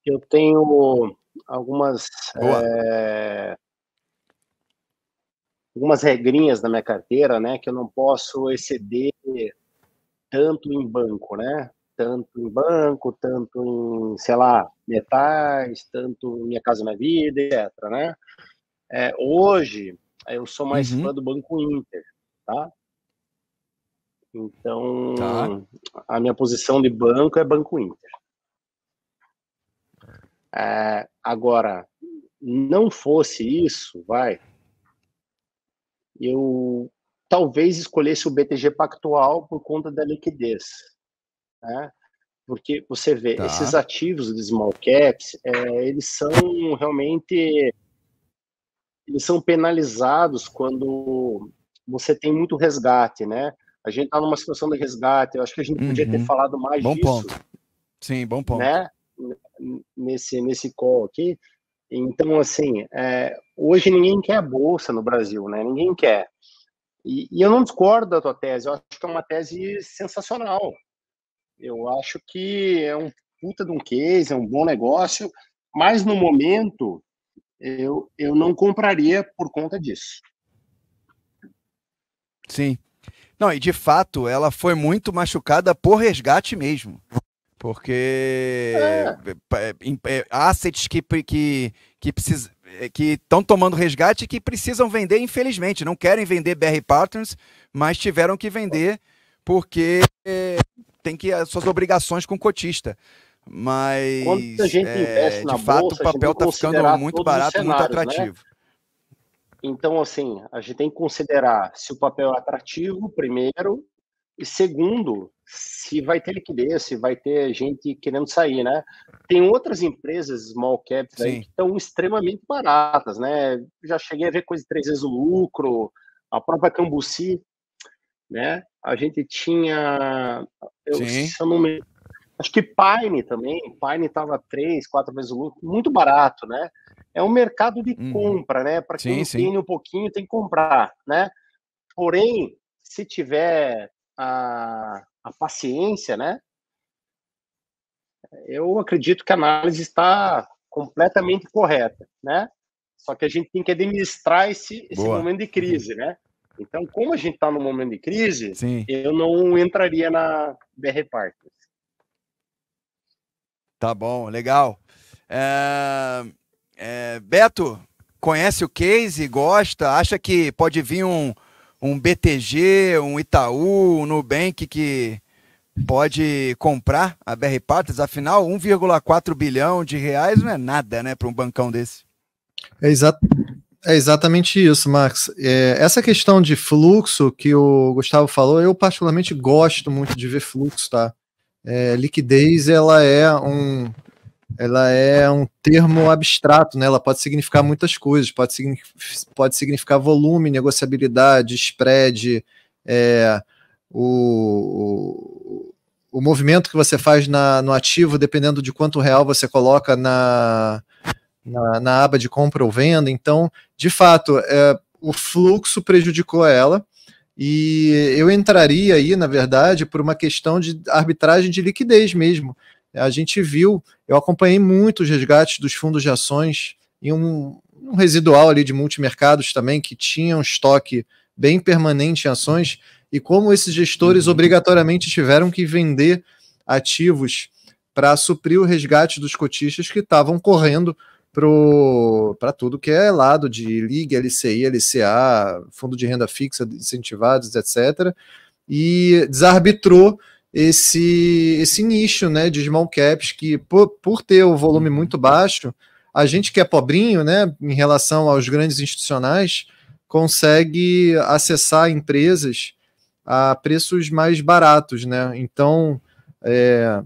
Eu tenho algumas é... algumas regrinhas na minha carteira, né, que eu não posso exceder tanto em banco, né? Tanto em banco, tanto em, sei lá, metais, tanto Minha Casa Minha Vida, etc, né? É, hoje, eu sou mais uhum. fã do Banco Inter, tá? Então, tá. a minha posição de banco é Banco Inter. É, agora, não fosse isso, vai, eu talvez escolhesse o BTG Pactual por conta da liquidez, né? Porque você vê, tá. esses ativos de small caps, é, eles são realmente eles são penalizados quando você tem muito resgate, né? A gente está numa situação de resgate. Eu acho que a gente uhum. podia ter uhum. falado mais bom disso. Ponto. Sim, bom ponto. Né? Nesse, nesse call aqui. Então, assim, é, hoje ninguém quer a bolsa no Brasil, né? Ninguém quer. E, e, eu não discordo da tua tese. Eu acho que é uma tese sensacional. Eu acho que é um puta de um case, é um bom negócio. Mas no momento eu, eu não compraria por conta disso. Sim. Não, e de fato, ela foi muito machucada por resgate mesmo. Porque é. é, é assets que, que, que precisam é, que estão tomando resgate e que precisam vender, infelizmente. Não querem vender BR Partners, mas tiveram que vender porque tem que as suas obrigações com o cotista. Mas gente é, investe de fato o papel está ficando muito barato, muito né? atrativo. Então, assim, a gente tem que considerar se o papel é atrativo, primeiro, e segundo, se vai ter liquidez, se vai ter gente querendo sair, né? Tem outras empresas small caps Sim. aí que estão extremamente baratas, né? Já cheguei a ver coisa de três vezes o lucro, a própria Cambuci, né? A gente tinha, eu, se eu não me Acho que Pine também, Pine estava três, quatro vezes o lucro, muito barato, né? É um mercado de uhum. compra, né? Para quem sim, entende sim. um pouquinho, tem que comprar, né? Porém, se tiver a, a paciência, né? Eu acredito que a análise está completamente correta, né? Só que a gente tem que administrar esse, esse momento de crise, né? Então, como a gente está no momento de crise, Sim. eu não entraria na BR Partners. Tá bom, legal. É, é, Beto, conhece o case, gosta, acha que pode vir um, um BTG, um Itaú, um Nubank que pode comprar a BR Partners? Afinal, 1,4 bilhão de reais não é nada né, para um bancão desse. É, exa é exatamente isso, Max. É, essa questão de fluxo que o Gustavo falou, eu particularmente gosto muito de ver fluxo, tá? é, liquidez ela é um ela é um termo abstrato, né? Ela pode significar muitas coisas, pode, pode significar volume, negociabilidade, spread, é, o, o, o movimento que você faz na, no ativo, dependendo de quanto real você coloca na, na, na aba de compra ou venda. Então, de fato, é, o fluxo prejudicou ela, e eu entraria aí, na verdade, por uma questão de arbitragem de liquidez mesmo. A gente viu, eu acompanhei muito os resgates dos fundos de ações e um, um residual ali de multimercados também, que tinha um estoque bem permanente em ações, e como esses gestores uhum. obrigatoriamente tiveram que vender ativos para suprir o resgate dos cotistas que estavam correndo para tudo que é lado de liga, LCI, LCA, fundo de renda fixa, incentivados, etc. E desarbitrou esse, esse nicho né, de small caps que, por, por ter o volume muito uhum. baixo, a gente que é pobrinho né, em relação aos grandes institucionais consegue acessar empresas a preços mais baratos. Né? Então, é,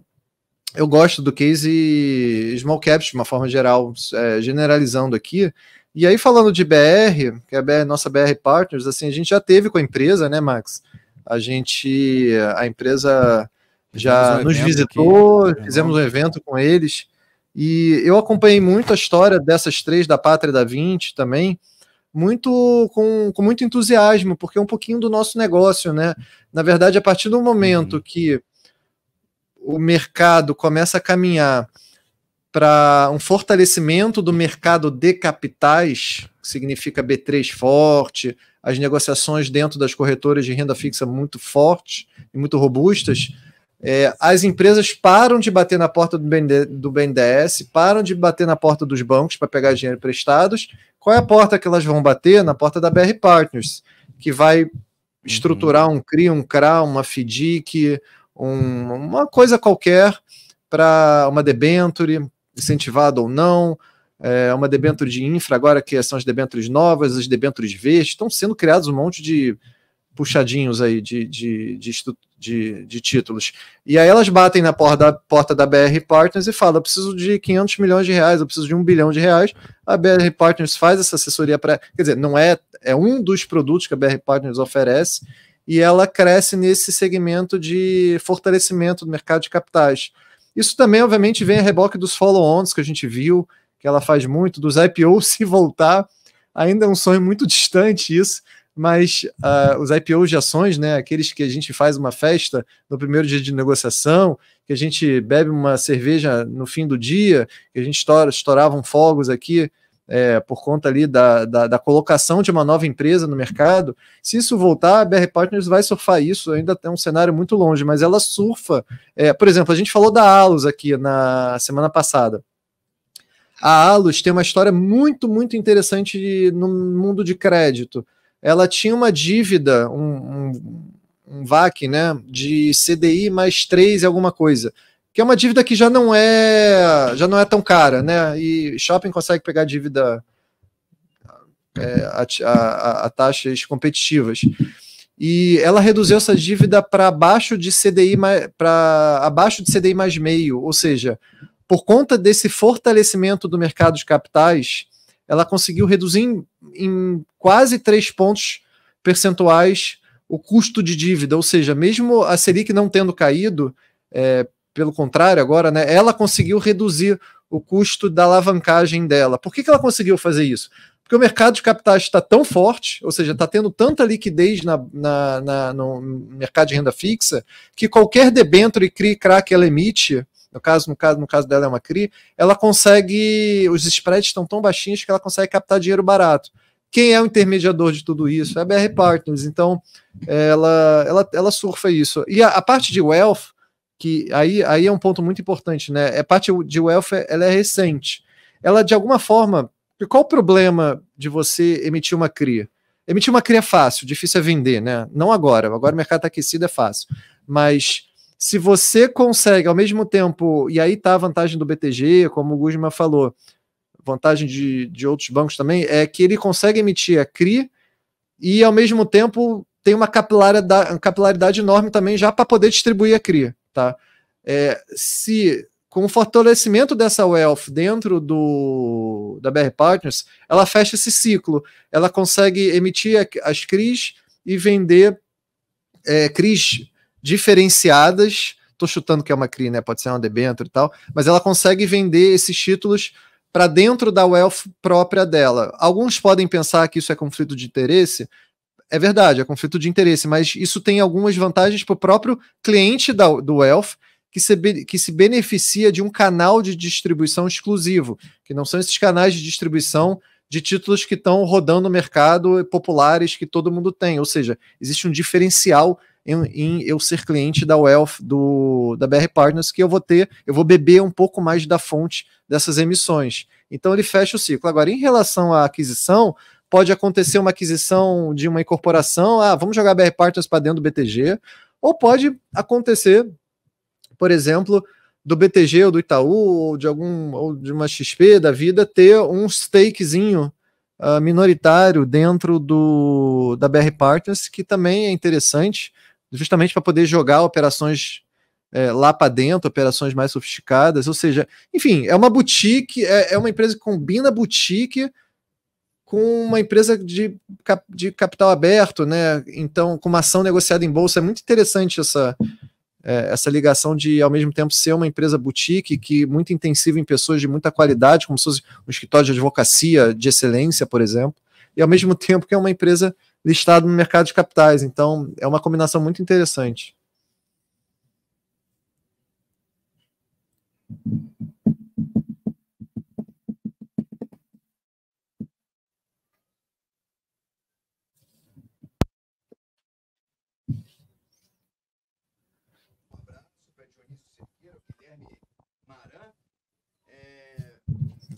eu gosto do case small caps de uma forma geral, é, generalizando aqui. E aí, falando de BR, que é a BR, nossa BR Partners, assim, a gente já teve com a empresa, né, Max? A gente, a empresa já um nos visitou, aqui. fizemos um evento com eles. E eu acompanhei muito a história dessas três, da Pátria e da 20 também, muito com, com muito entusiasmo, porque é um pouquinho do nosso negócio, né? Na verdade, a partir do momento uhum. que o mercado começa a caminhar para um fortalecimento do mercado de capitais, que significa B3 forte, as negociações dentro das corretoras de renda fixa muito fortes e muito robustas, é, as empresas param de bater na porta do, BND, do BNDES, param de bater na porta dos bancos para pegar dinheiro prestados. Qual é a porta que elas vão bater? Na porta da BR Partners, que vai estruturar uhum. um CRI, um CRA, uma FDIC, um, uma coisa qualquer para uma debenture, incentivada ou não, é, uma debenture de infra, agora que são as debentures novas, as debentures verdes, estão sendo criados um monte de puxadinhos aí de, de, de, de, de títulos. E aí elas batem na porta da, porta da BR Partners e falam, eu preciso de 500 milhões de reais, eu preciso de um bilhão de reais. A BR Partners faz essa assessoria para... Quer dizer, não é... É um dos produtos que a BR Partners oferece, e ela cresce nesse segmento de fortalecimento do mercado de capitais. Isso também, obviamente, vem a reboque dos follow-ons que a gente viu, que ela faz muito, dos IPOs se voltar. Ainda é um sonho muito distante isso, mas uh, os IPOs de ações, né, aqueles que a gente faz uma festa no primeiro dia de negociação, que a gente bebe uma cerveja no fim do dia, que a gente estouravam fogos aqui é, por conta ali da, da, da, colocação de uma nova empresa no mercado, se isso voltar, a BR Partners vai surfar isso, ainda tem um cenário muito longe, mas ela surfa. É, por exemplo, a gente falou da Alus aqui na semana passada. A Alus tem uma história muito, muito interessante no mundo de crédito. Ela tinha uma dívida, um, um, um VAC, né, de CDI mais 3 e alguma coisa que é uma dívida que já não é já não é tão cara, né? E shopping consegue pegar dívida é, a, a, a, taxas competitivas. E ela reduziu essa dívida para abaixo de CDI para abaixo de CDI mais meio, ou seja, por conta desse fortalecimento do mercado de capitais, ela conseguiu reduzir em, em quase três pontos percentuais o custo de dívida, ou seja, mesmo a Selic não tendo caído, é, pelo contrário, agora, né, ela conseguiu reduzir o custo da alavancagem dela. Por que, que ela conseguiu fazer isso? Porque o mercado de capitais está tão forte, ou seja, está tendo tanta liquidez na, na, na, no mercado de renda fixa, que qualquer debênture CRI, CRA que ela emite, no caso, no caso, no caso dela é uma CRI, ela consegue. Os spreads estão tão baixinhos que ela consegue captar dinheiro barato. Quem é o intermediador de tudo isso? É a BR Partners. Então, ela, ela, ela surfa isso. E a, a parte de wealth, que aí, aí é um ponto muito importante, né? É parte de welfare, ela é recente. Ela, de alguma forma, qual o problema de você emitir uma cria? Emitir uma cria é fácil, difícil é vender, né? Não agora, agora o mercado está aquecido, é fácil. Mas se você consegue, ao mesmo tempo, e aí está a vantagem do BTG, como o Guzman falou, vantagem de, de outros bancos também, é que ele consegue emitir a CRI e, ao mesmo tempo, tem uma capilaridade, uma capilaridade enorme também já para poder distribuir a CRI tá? É, se com o fortalecimento dessa wealth dentro do da BR Partners, ela fecha esse ciclo, ela consegue emitir as CRIs e vender é, CRIs diferenciadas. Estou chutando que é uma CRI, né? Pode ser uma debênture e tal, mas ela consegue vender esses títulos para dentro da wealth própria dela. Alguns podem pensar que isso é conflito de interesse, é verdade, é conflito de interesse, mas isso tem algumas vantagens para o próprio cliente da, do Wealth, que se, que se beneficia de um canal de distribuição exclusivo, que não são esses canais de distribuição de títulos que estão rodando no mercado populares que todo mundo tem. Ou seja, existe um diferencial em, em, eu ser cliente da Wealth do, da BR Partners, que eu vou ter, eu vou beber um pouco mais da fonte dessas emissões. Então ele fecha o ciclo. Agora, em relação à aquisição, pode acontecer uma aquisição de uma incorporação, ah, vamos jogar BR Partners para dentro do BTG, ou pode acontecer, por exemplo, do BTG ou do Itaú ou de algum ou de uma XP da vida ter um stakezinho uh, minoritário dentro do da BR Partners, que também é interessante, justamente para poder jogar operações é, lá para dentro, operações mais sofisticadas, ou seja, enfim, é uma boutique, é, é uma empresa que combina boutique com uma empresa de, de capital aberto, né? Então, com uma ação negociada em bolsa, é muito interessante essa, é, essa ligação de, ao mesmo tempo, ser uma empresa boutique, que muito intensiva em pessoas de muita qualidade, como se fosse um escritório de advocacia de excelência, por exemplo, e ao mesmo tempo que é uma empresa listada no mercado de capitais. Então, é uma combinação muito interessante.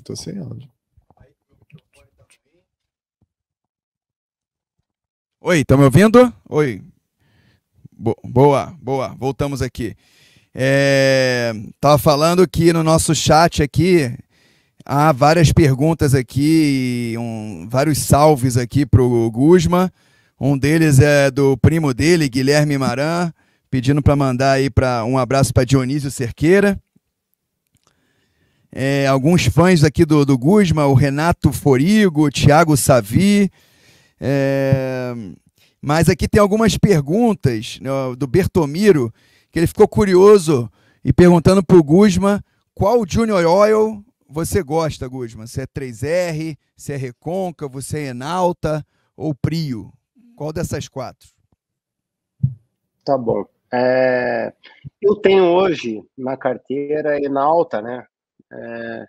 Tô sem áudio. Oi, estão me ouvindo? Oi. boa, boa. Voltamos aqui. É, tava falando que no nosso chat aqui há várias perguntas aqui, um, vários salves aqui pro Guzma. Um deles é do primo dele, Guilherme Maran, pedindo para mandar aí para um abraço para Dionísio Cerqueira é, alguns fãs aqui do, do Guzma, o Renato Forigo, o Thiago Savi. É, mas aqui tem algumas perguntas né, do Bertomiro, que ele ficou curioso e perguntando para o Guzma qual Junior Oil você gosta, Guzma? Se é 3R, se é Reconca, você é Enalta ou Prio? Qual dessas quatro? Tá bom. É, eu tenho hoje na carteira Enalta, né? É,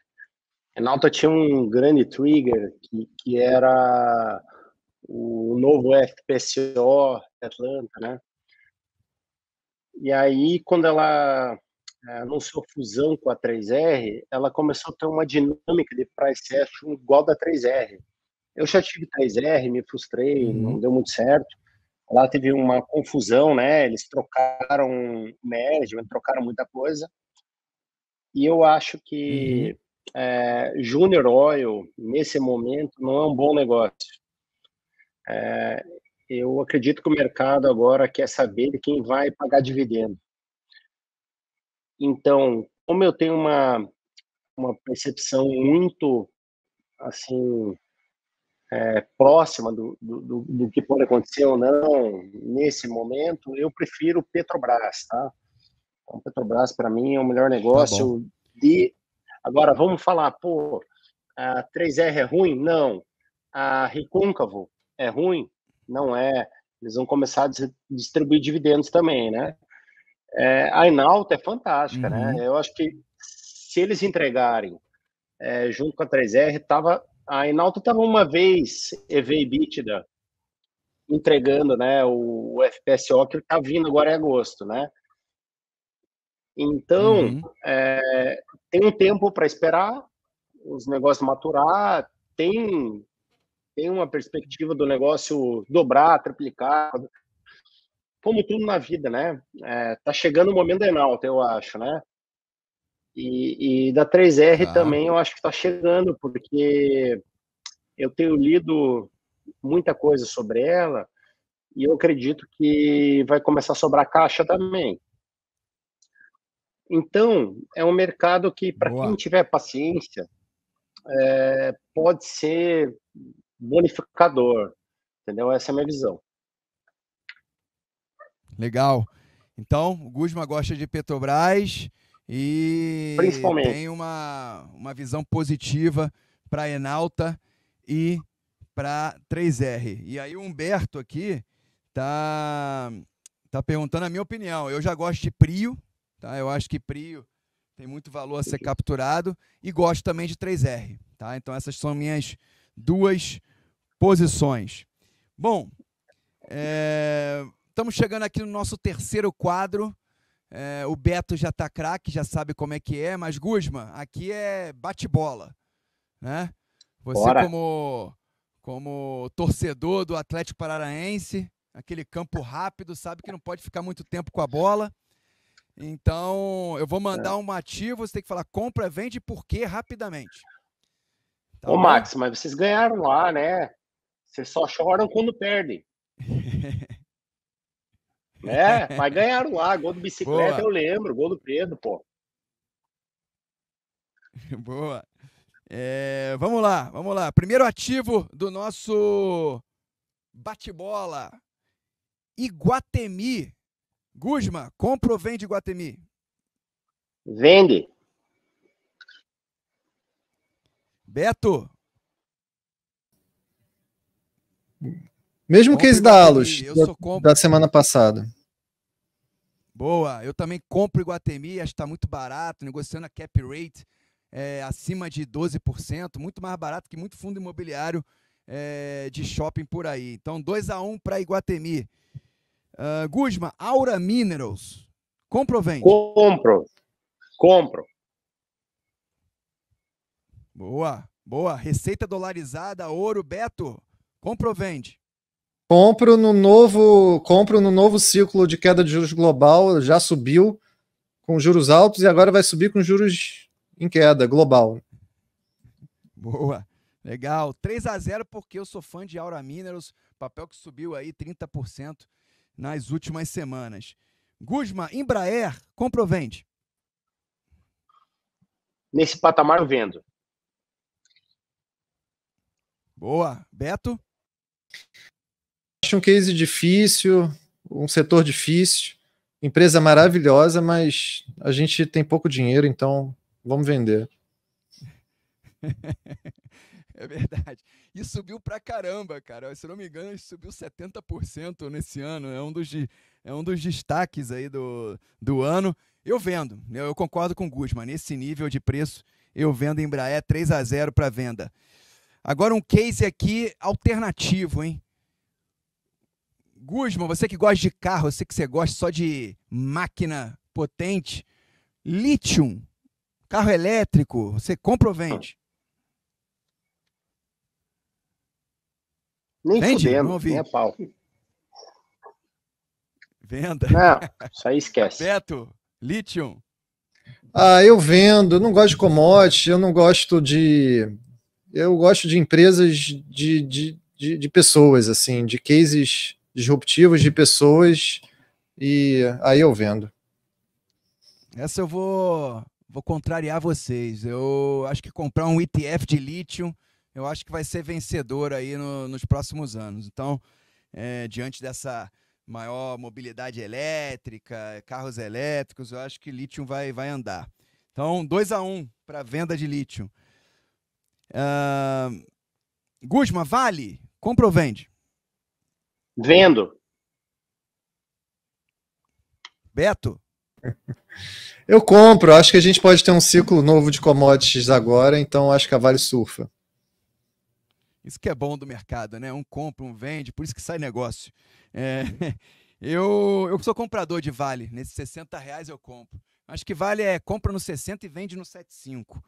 Enalta tinha um grande trigger que, que era o novo FPCO Atlanta, né? E aí, quando ela é, anunciou fusão com a 3R, ela começou a ter uma dinâmica de price action igual da 3R. Eu já tive 3R, me frustrei, uhum. não deu muito certo. Lá teve uma confusão, né? Eles trocaram management, trocaram muita coisa. E eu acho que uhum. é, Junior Oil, nesse momento, não é um bom negócio. É, eu acredito que o mercado agora quer saber de quem vai pagar dividendo. Então, como eu tenho uma, uma percepção muito assim é, próxima do, do, do, que pode acontecer ou não nesse momento, eu prefiro Petrobras, tá? Então, Petrobras, para mim, é o melhor tá negócio tá de. Agora, vamos falar, pô, a 3R é ruim? Não. A Recôncavo é ruim? Não é. Eles vão começar a distribuir dividendos também, né? É, a Enalta é fantástica, né? uhum. né? Eu acho que se eles entregarem é, junto com a 3R, tava, a Enalta estava uma vez EV EBITDA entregando né, o, o FPSO que está vindo agora em agosto, né? Então, uhum. é, tem um tempo para esperar os negócios maturar, tem, tem uma perspectiva do negócio dobrar, triplicar, como tudo na vida, né? É, tá chegando o momento da Enalta, eu acho, né? E, e da 3R ah. Tá. também eu acho que está chegando, porque eu tenho lido muita coisa sobre ela e eu acredito que vai começar a sobrar caixa também. Então, é um mercado que, para quem tiver paciência, é, pode ser bonificador. Entendeu? Essa é a minha visão. Legal. Então, o Guzman gosta de Petrobras e tem uma, uma visão positiva para a Enalta e para 3R. E aí o Humberto aqui tá tá perguntando a minha opinião. Eu já gosto de Prio, Tá? Eu acho que Prio tem muito valor a ser capturado e gosto também de 3R. Tá? Então essas são minhas duas posições. Bom, é, estamos chegando aqui no nosso terceiro quadro. É, o Beto já está craque, já sabe como é que é, mas Guzman, aqui é bate-bola. Né? Você Bora. como como torcedor do Atlético Paranaense, aquele campo rápido, sabe que não pode ficar muito tempo com a bola. Então, eu vou é. mandar é. um ativo, você tem que falar compra, vende por quê rapidamente. Tá Ô, bom? Max, mas vocês ganharam lá, né? Vocês só choram quando perdem. é, mas ganharam lá. Gol do bicicleta Boa. eu lembro, gol do Pedro, pô. Boa. É, vamos lá, vamos lá. Primeiro ativo do nosso bate-bola. Iguatemi Guzma, compra ou vende Guatemi? Vende. Beto. Mesmo compre case da Alus, da, da semana passada. Boa, eu também compro Iguatemi, acho que está muito barato, negociando a cap rate é, acima de 12%, muito mais barato que muito fundo imobiliário é, de shopping por aí. Então, 2 a 1 um para Iguatemi. Uh, Aura Minerals. Compro ou vende? Compro. Compro. Boa, boa. Receita dolarizada, ouro, Beto. Compro ou vende? Compro no novo, compro no novo ciclo de queda de juros global, já subiu com juros altos e agora vai subir com juros em queda global. Boa. Legal. 3 a 0 porque eu sou fã de Aura Minerals, papel que subiu aí 30% nas últimas semanas. Guzma, Embraer, vende Nesse patamar eu vendo. Boa. Beto? Acho um case difícil, um setor difícil, empresa maravilhosa, mas a gente tem pouco dinheiro, então vamos vender. É verdade. E subiu pra caramba, cara. Se não me engano, subiu 70% nesse ano. É um dos, é um dos destaques aí do, do ano. Eu vendo, né? eu concordo com o Guzman. Nesse nível de preço, eu vendo Embraer 3 a 0 para venda. Agora um case aqui alternativo, hein? Guzman, você que gosta de carro, você que você gosta só de máquina potente, lítio, carro elétrico, você compra ou vende? Nem Vende? fudendo, nem a pau. Venda. Não, isso aí esquece. Beto, lítio. Ah, eu vendo, eu não gosto de commodities eu não gosto de. Eu gosto de empresas de, de, de, de pessoas, assim, de cases disruptivos de pessoas, e aí eu vendo. Essa eu vou, vou contrariar vocês. Eu acho que comprar um ETF de lítio eu acho que vai ser vencedor aí no, nos próximos anos. Então, é, diante dessa maior mobilidade elétrica, carros elétricos, eu acho que lítio vai, vai andar. Então, 2 a 1 um para venda de lítio. Uh, Guzma, vale? Compra ou vende? Vendo. Beto? Eu compro. Acho que a gente pode ter um ciclo novo de commodities agora, então acho que a Vale surfa. Isso que é bom do mercado, né? Um compra, um vende, por isso que sai negócio. É, uhum. eu, eu sou comprador de Vale, nesses 60 reais eu compro. Acho que Vale é compra no 60 e vende no 75.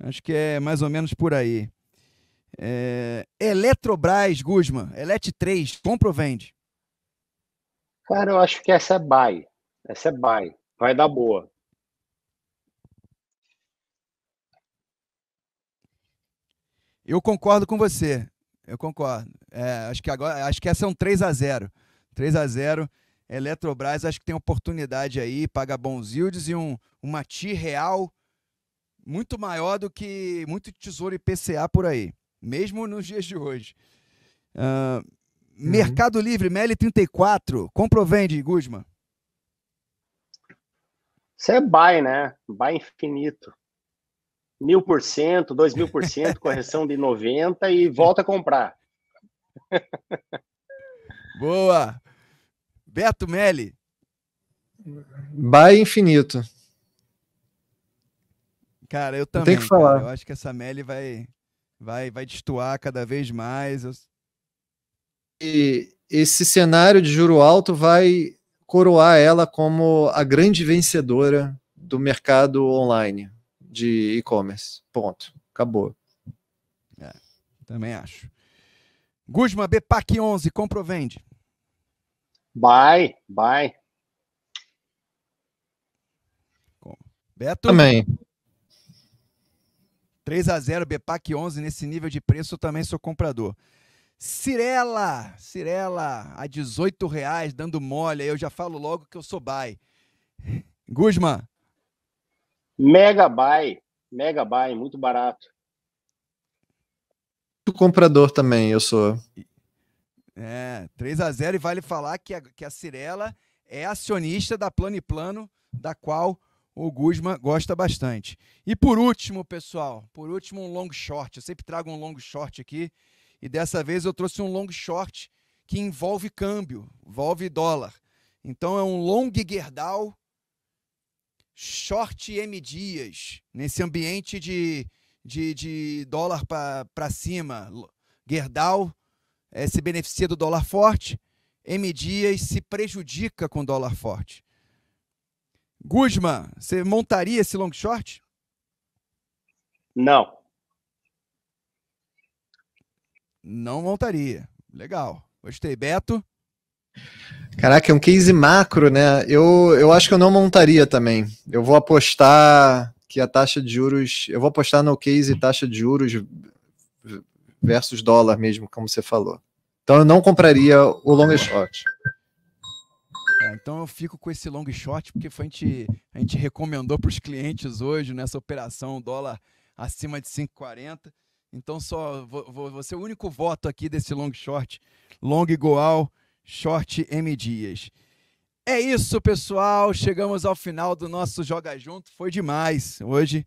Acho que é mais ou menos por aí. É, Eletrobras, Guzman, Elet 3, compra ou vende? Cara, eu acho que essa é buy. Essa é buy. Vai dar boa. Eu concordo com você. Eu concordo. É, acho que agora, acho que essa é um 3 a 0. 3 a 0. Eletrobras acho que tem oportunidade aí, paga bons yields e um uma TI real muito maior do que muito tesouro IPCA por aí, mesmo nos dias de hoje. Uh, uhum. Mercado Livre, ML34, compra ou vende, Guzman? Você é buy, né? Buy infinito mil por cento, dois mil por cento, correção de 90 e volta a comprar. Boa! Beto Melli. Buy infinito. Cara, eu também. Tem que falar. Cara, eu acho que essa Melli vai, vai, vai destoar cada vez mais. Eu... E esse cenário de juro alto vai coroar ela como a grande vencedora do mercado online de e-commerce. Ponto. Acabou. É, também acho. Guzman, BPAC 11, compra ou vende? Bye, bye. Beto? Também. 3 a 0 BPAC 11, nesse nível de preço eu também sou comprador. Cirela, Cirela, a 18 reais, dando mole, aí eu já falo logo que eu sou buy. Guzman, mega buy, muito barato. O comprador também, eu sou. É, 3 a 0 e vale falar que a, que a Cirela é acionista da Plano e Plano, da qual o Guzman gosta bastante. E por último, pessoal, por último, um long short. Eu sempre trago um long short aqui. E dessa vez eu trouxe um long short que envolve câmbio, envolve dólar. Então é um long Gerdal short M Dias, nesse ambiente de, de, de dólar para cima. Gerdau é, se beneficia do dólar forte, M Dias se prejudica com dólar forte. Guzman, você montaria esse long short? Não. Não montaria. Legal. Gostei. Beto? Caraca, é um case macro, né? Eu, eu acho que eu não montaria também. Eu vou apostar que a taxa de juros. Eu vou apostar no case taxa de juros versus dólar mesmo, como você falou. Então eu não compraria o long shot. É, então eu fico com esse long shot, porque foi a, gente, a gente recomendou para os clientes hoje nessa né, operação dólar acima de 5,40. Então só vou, vou, vou ser o único voto aqui desse long short. Long igual Short M Dias. É isso, pessoal. Chegamos ao final do nosso Joga Junto. Foi demais hoje.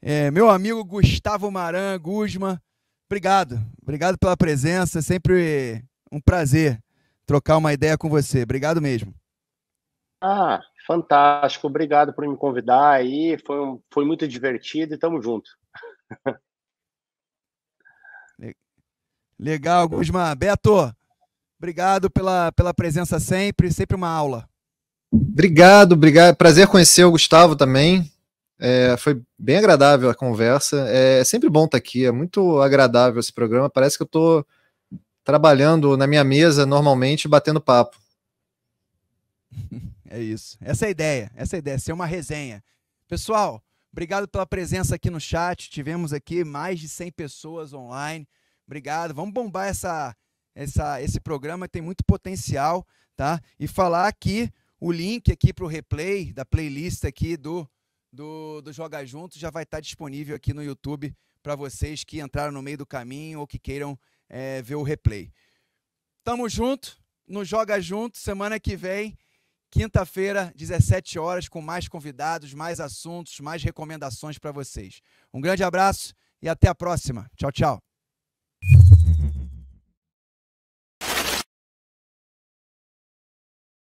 É, meu amigo Gustavo Maran Guzma, obrigado. Obrigado pela presença. É sempre um prazer trocar uma ideia com você. Obrigado mesmo. Ah, fantástico. Obrigado por me convidar aí. Foi, um, foi muito divertido e tamo junto. Legal, Guzma. Beto, Obrigado pela, pela presença sempre, sempre uma aula. Obrigado, obrigado. Prazer conhecer o Gustavo também. É, foi bem agradável a conversa. É, é, sempre bom estar aqui, é muito agradável esse programa. Parece que eu estou trabalhando na minha mesa normalmente, batendo papo. É isso. Essa é a ideia, essa é a ideia, ser uma resenha. Pessoal, obrigado pela presença aqui no chat. Tivemos aqui mais de 100 pessoas online. Obrigado. Vamos bombar essa essa, esse programa tem muito potencial, tá? E falar aqui o link aqui para o replay da playlist aqui do, do, do Joga Junto já vai estar tá disponível aqui no YouTube para vocês que entraram no meio do caminho ou que queiram é, ver o replay. Tamo junto, no Joga Junto, semana que vem, quinta-feira, 17 horas, com mais convidados, mais assuntos, mais recomendações para vocês. Um grande abraço e até a próxima. Tchau, tchau.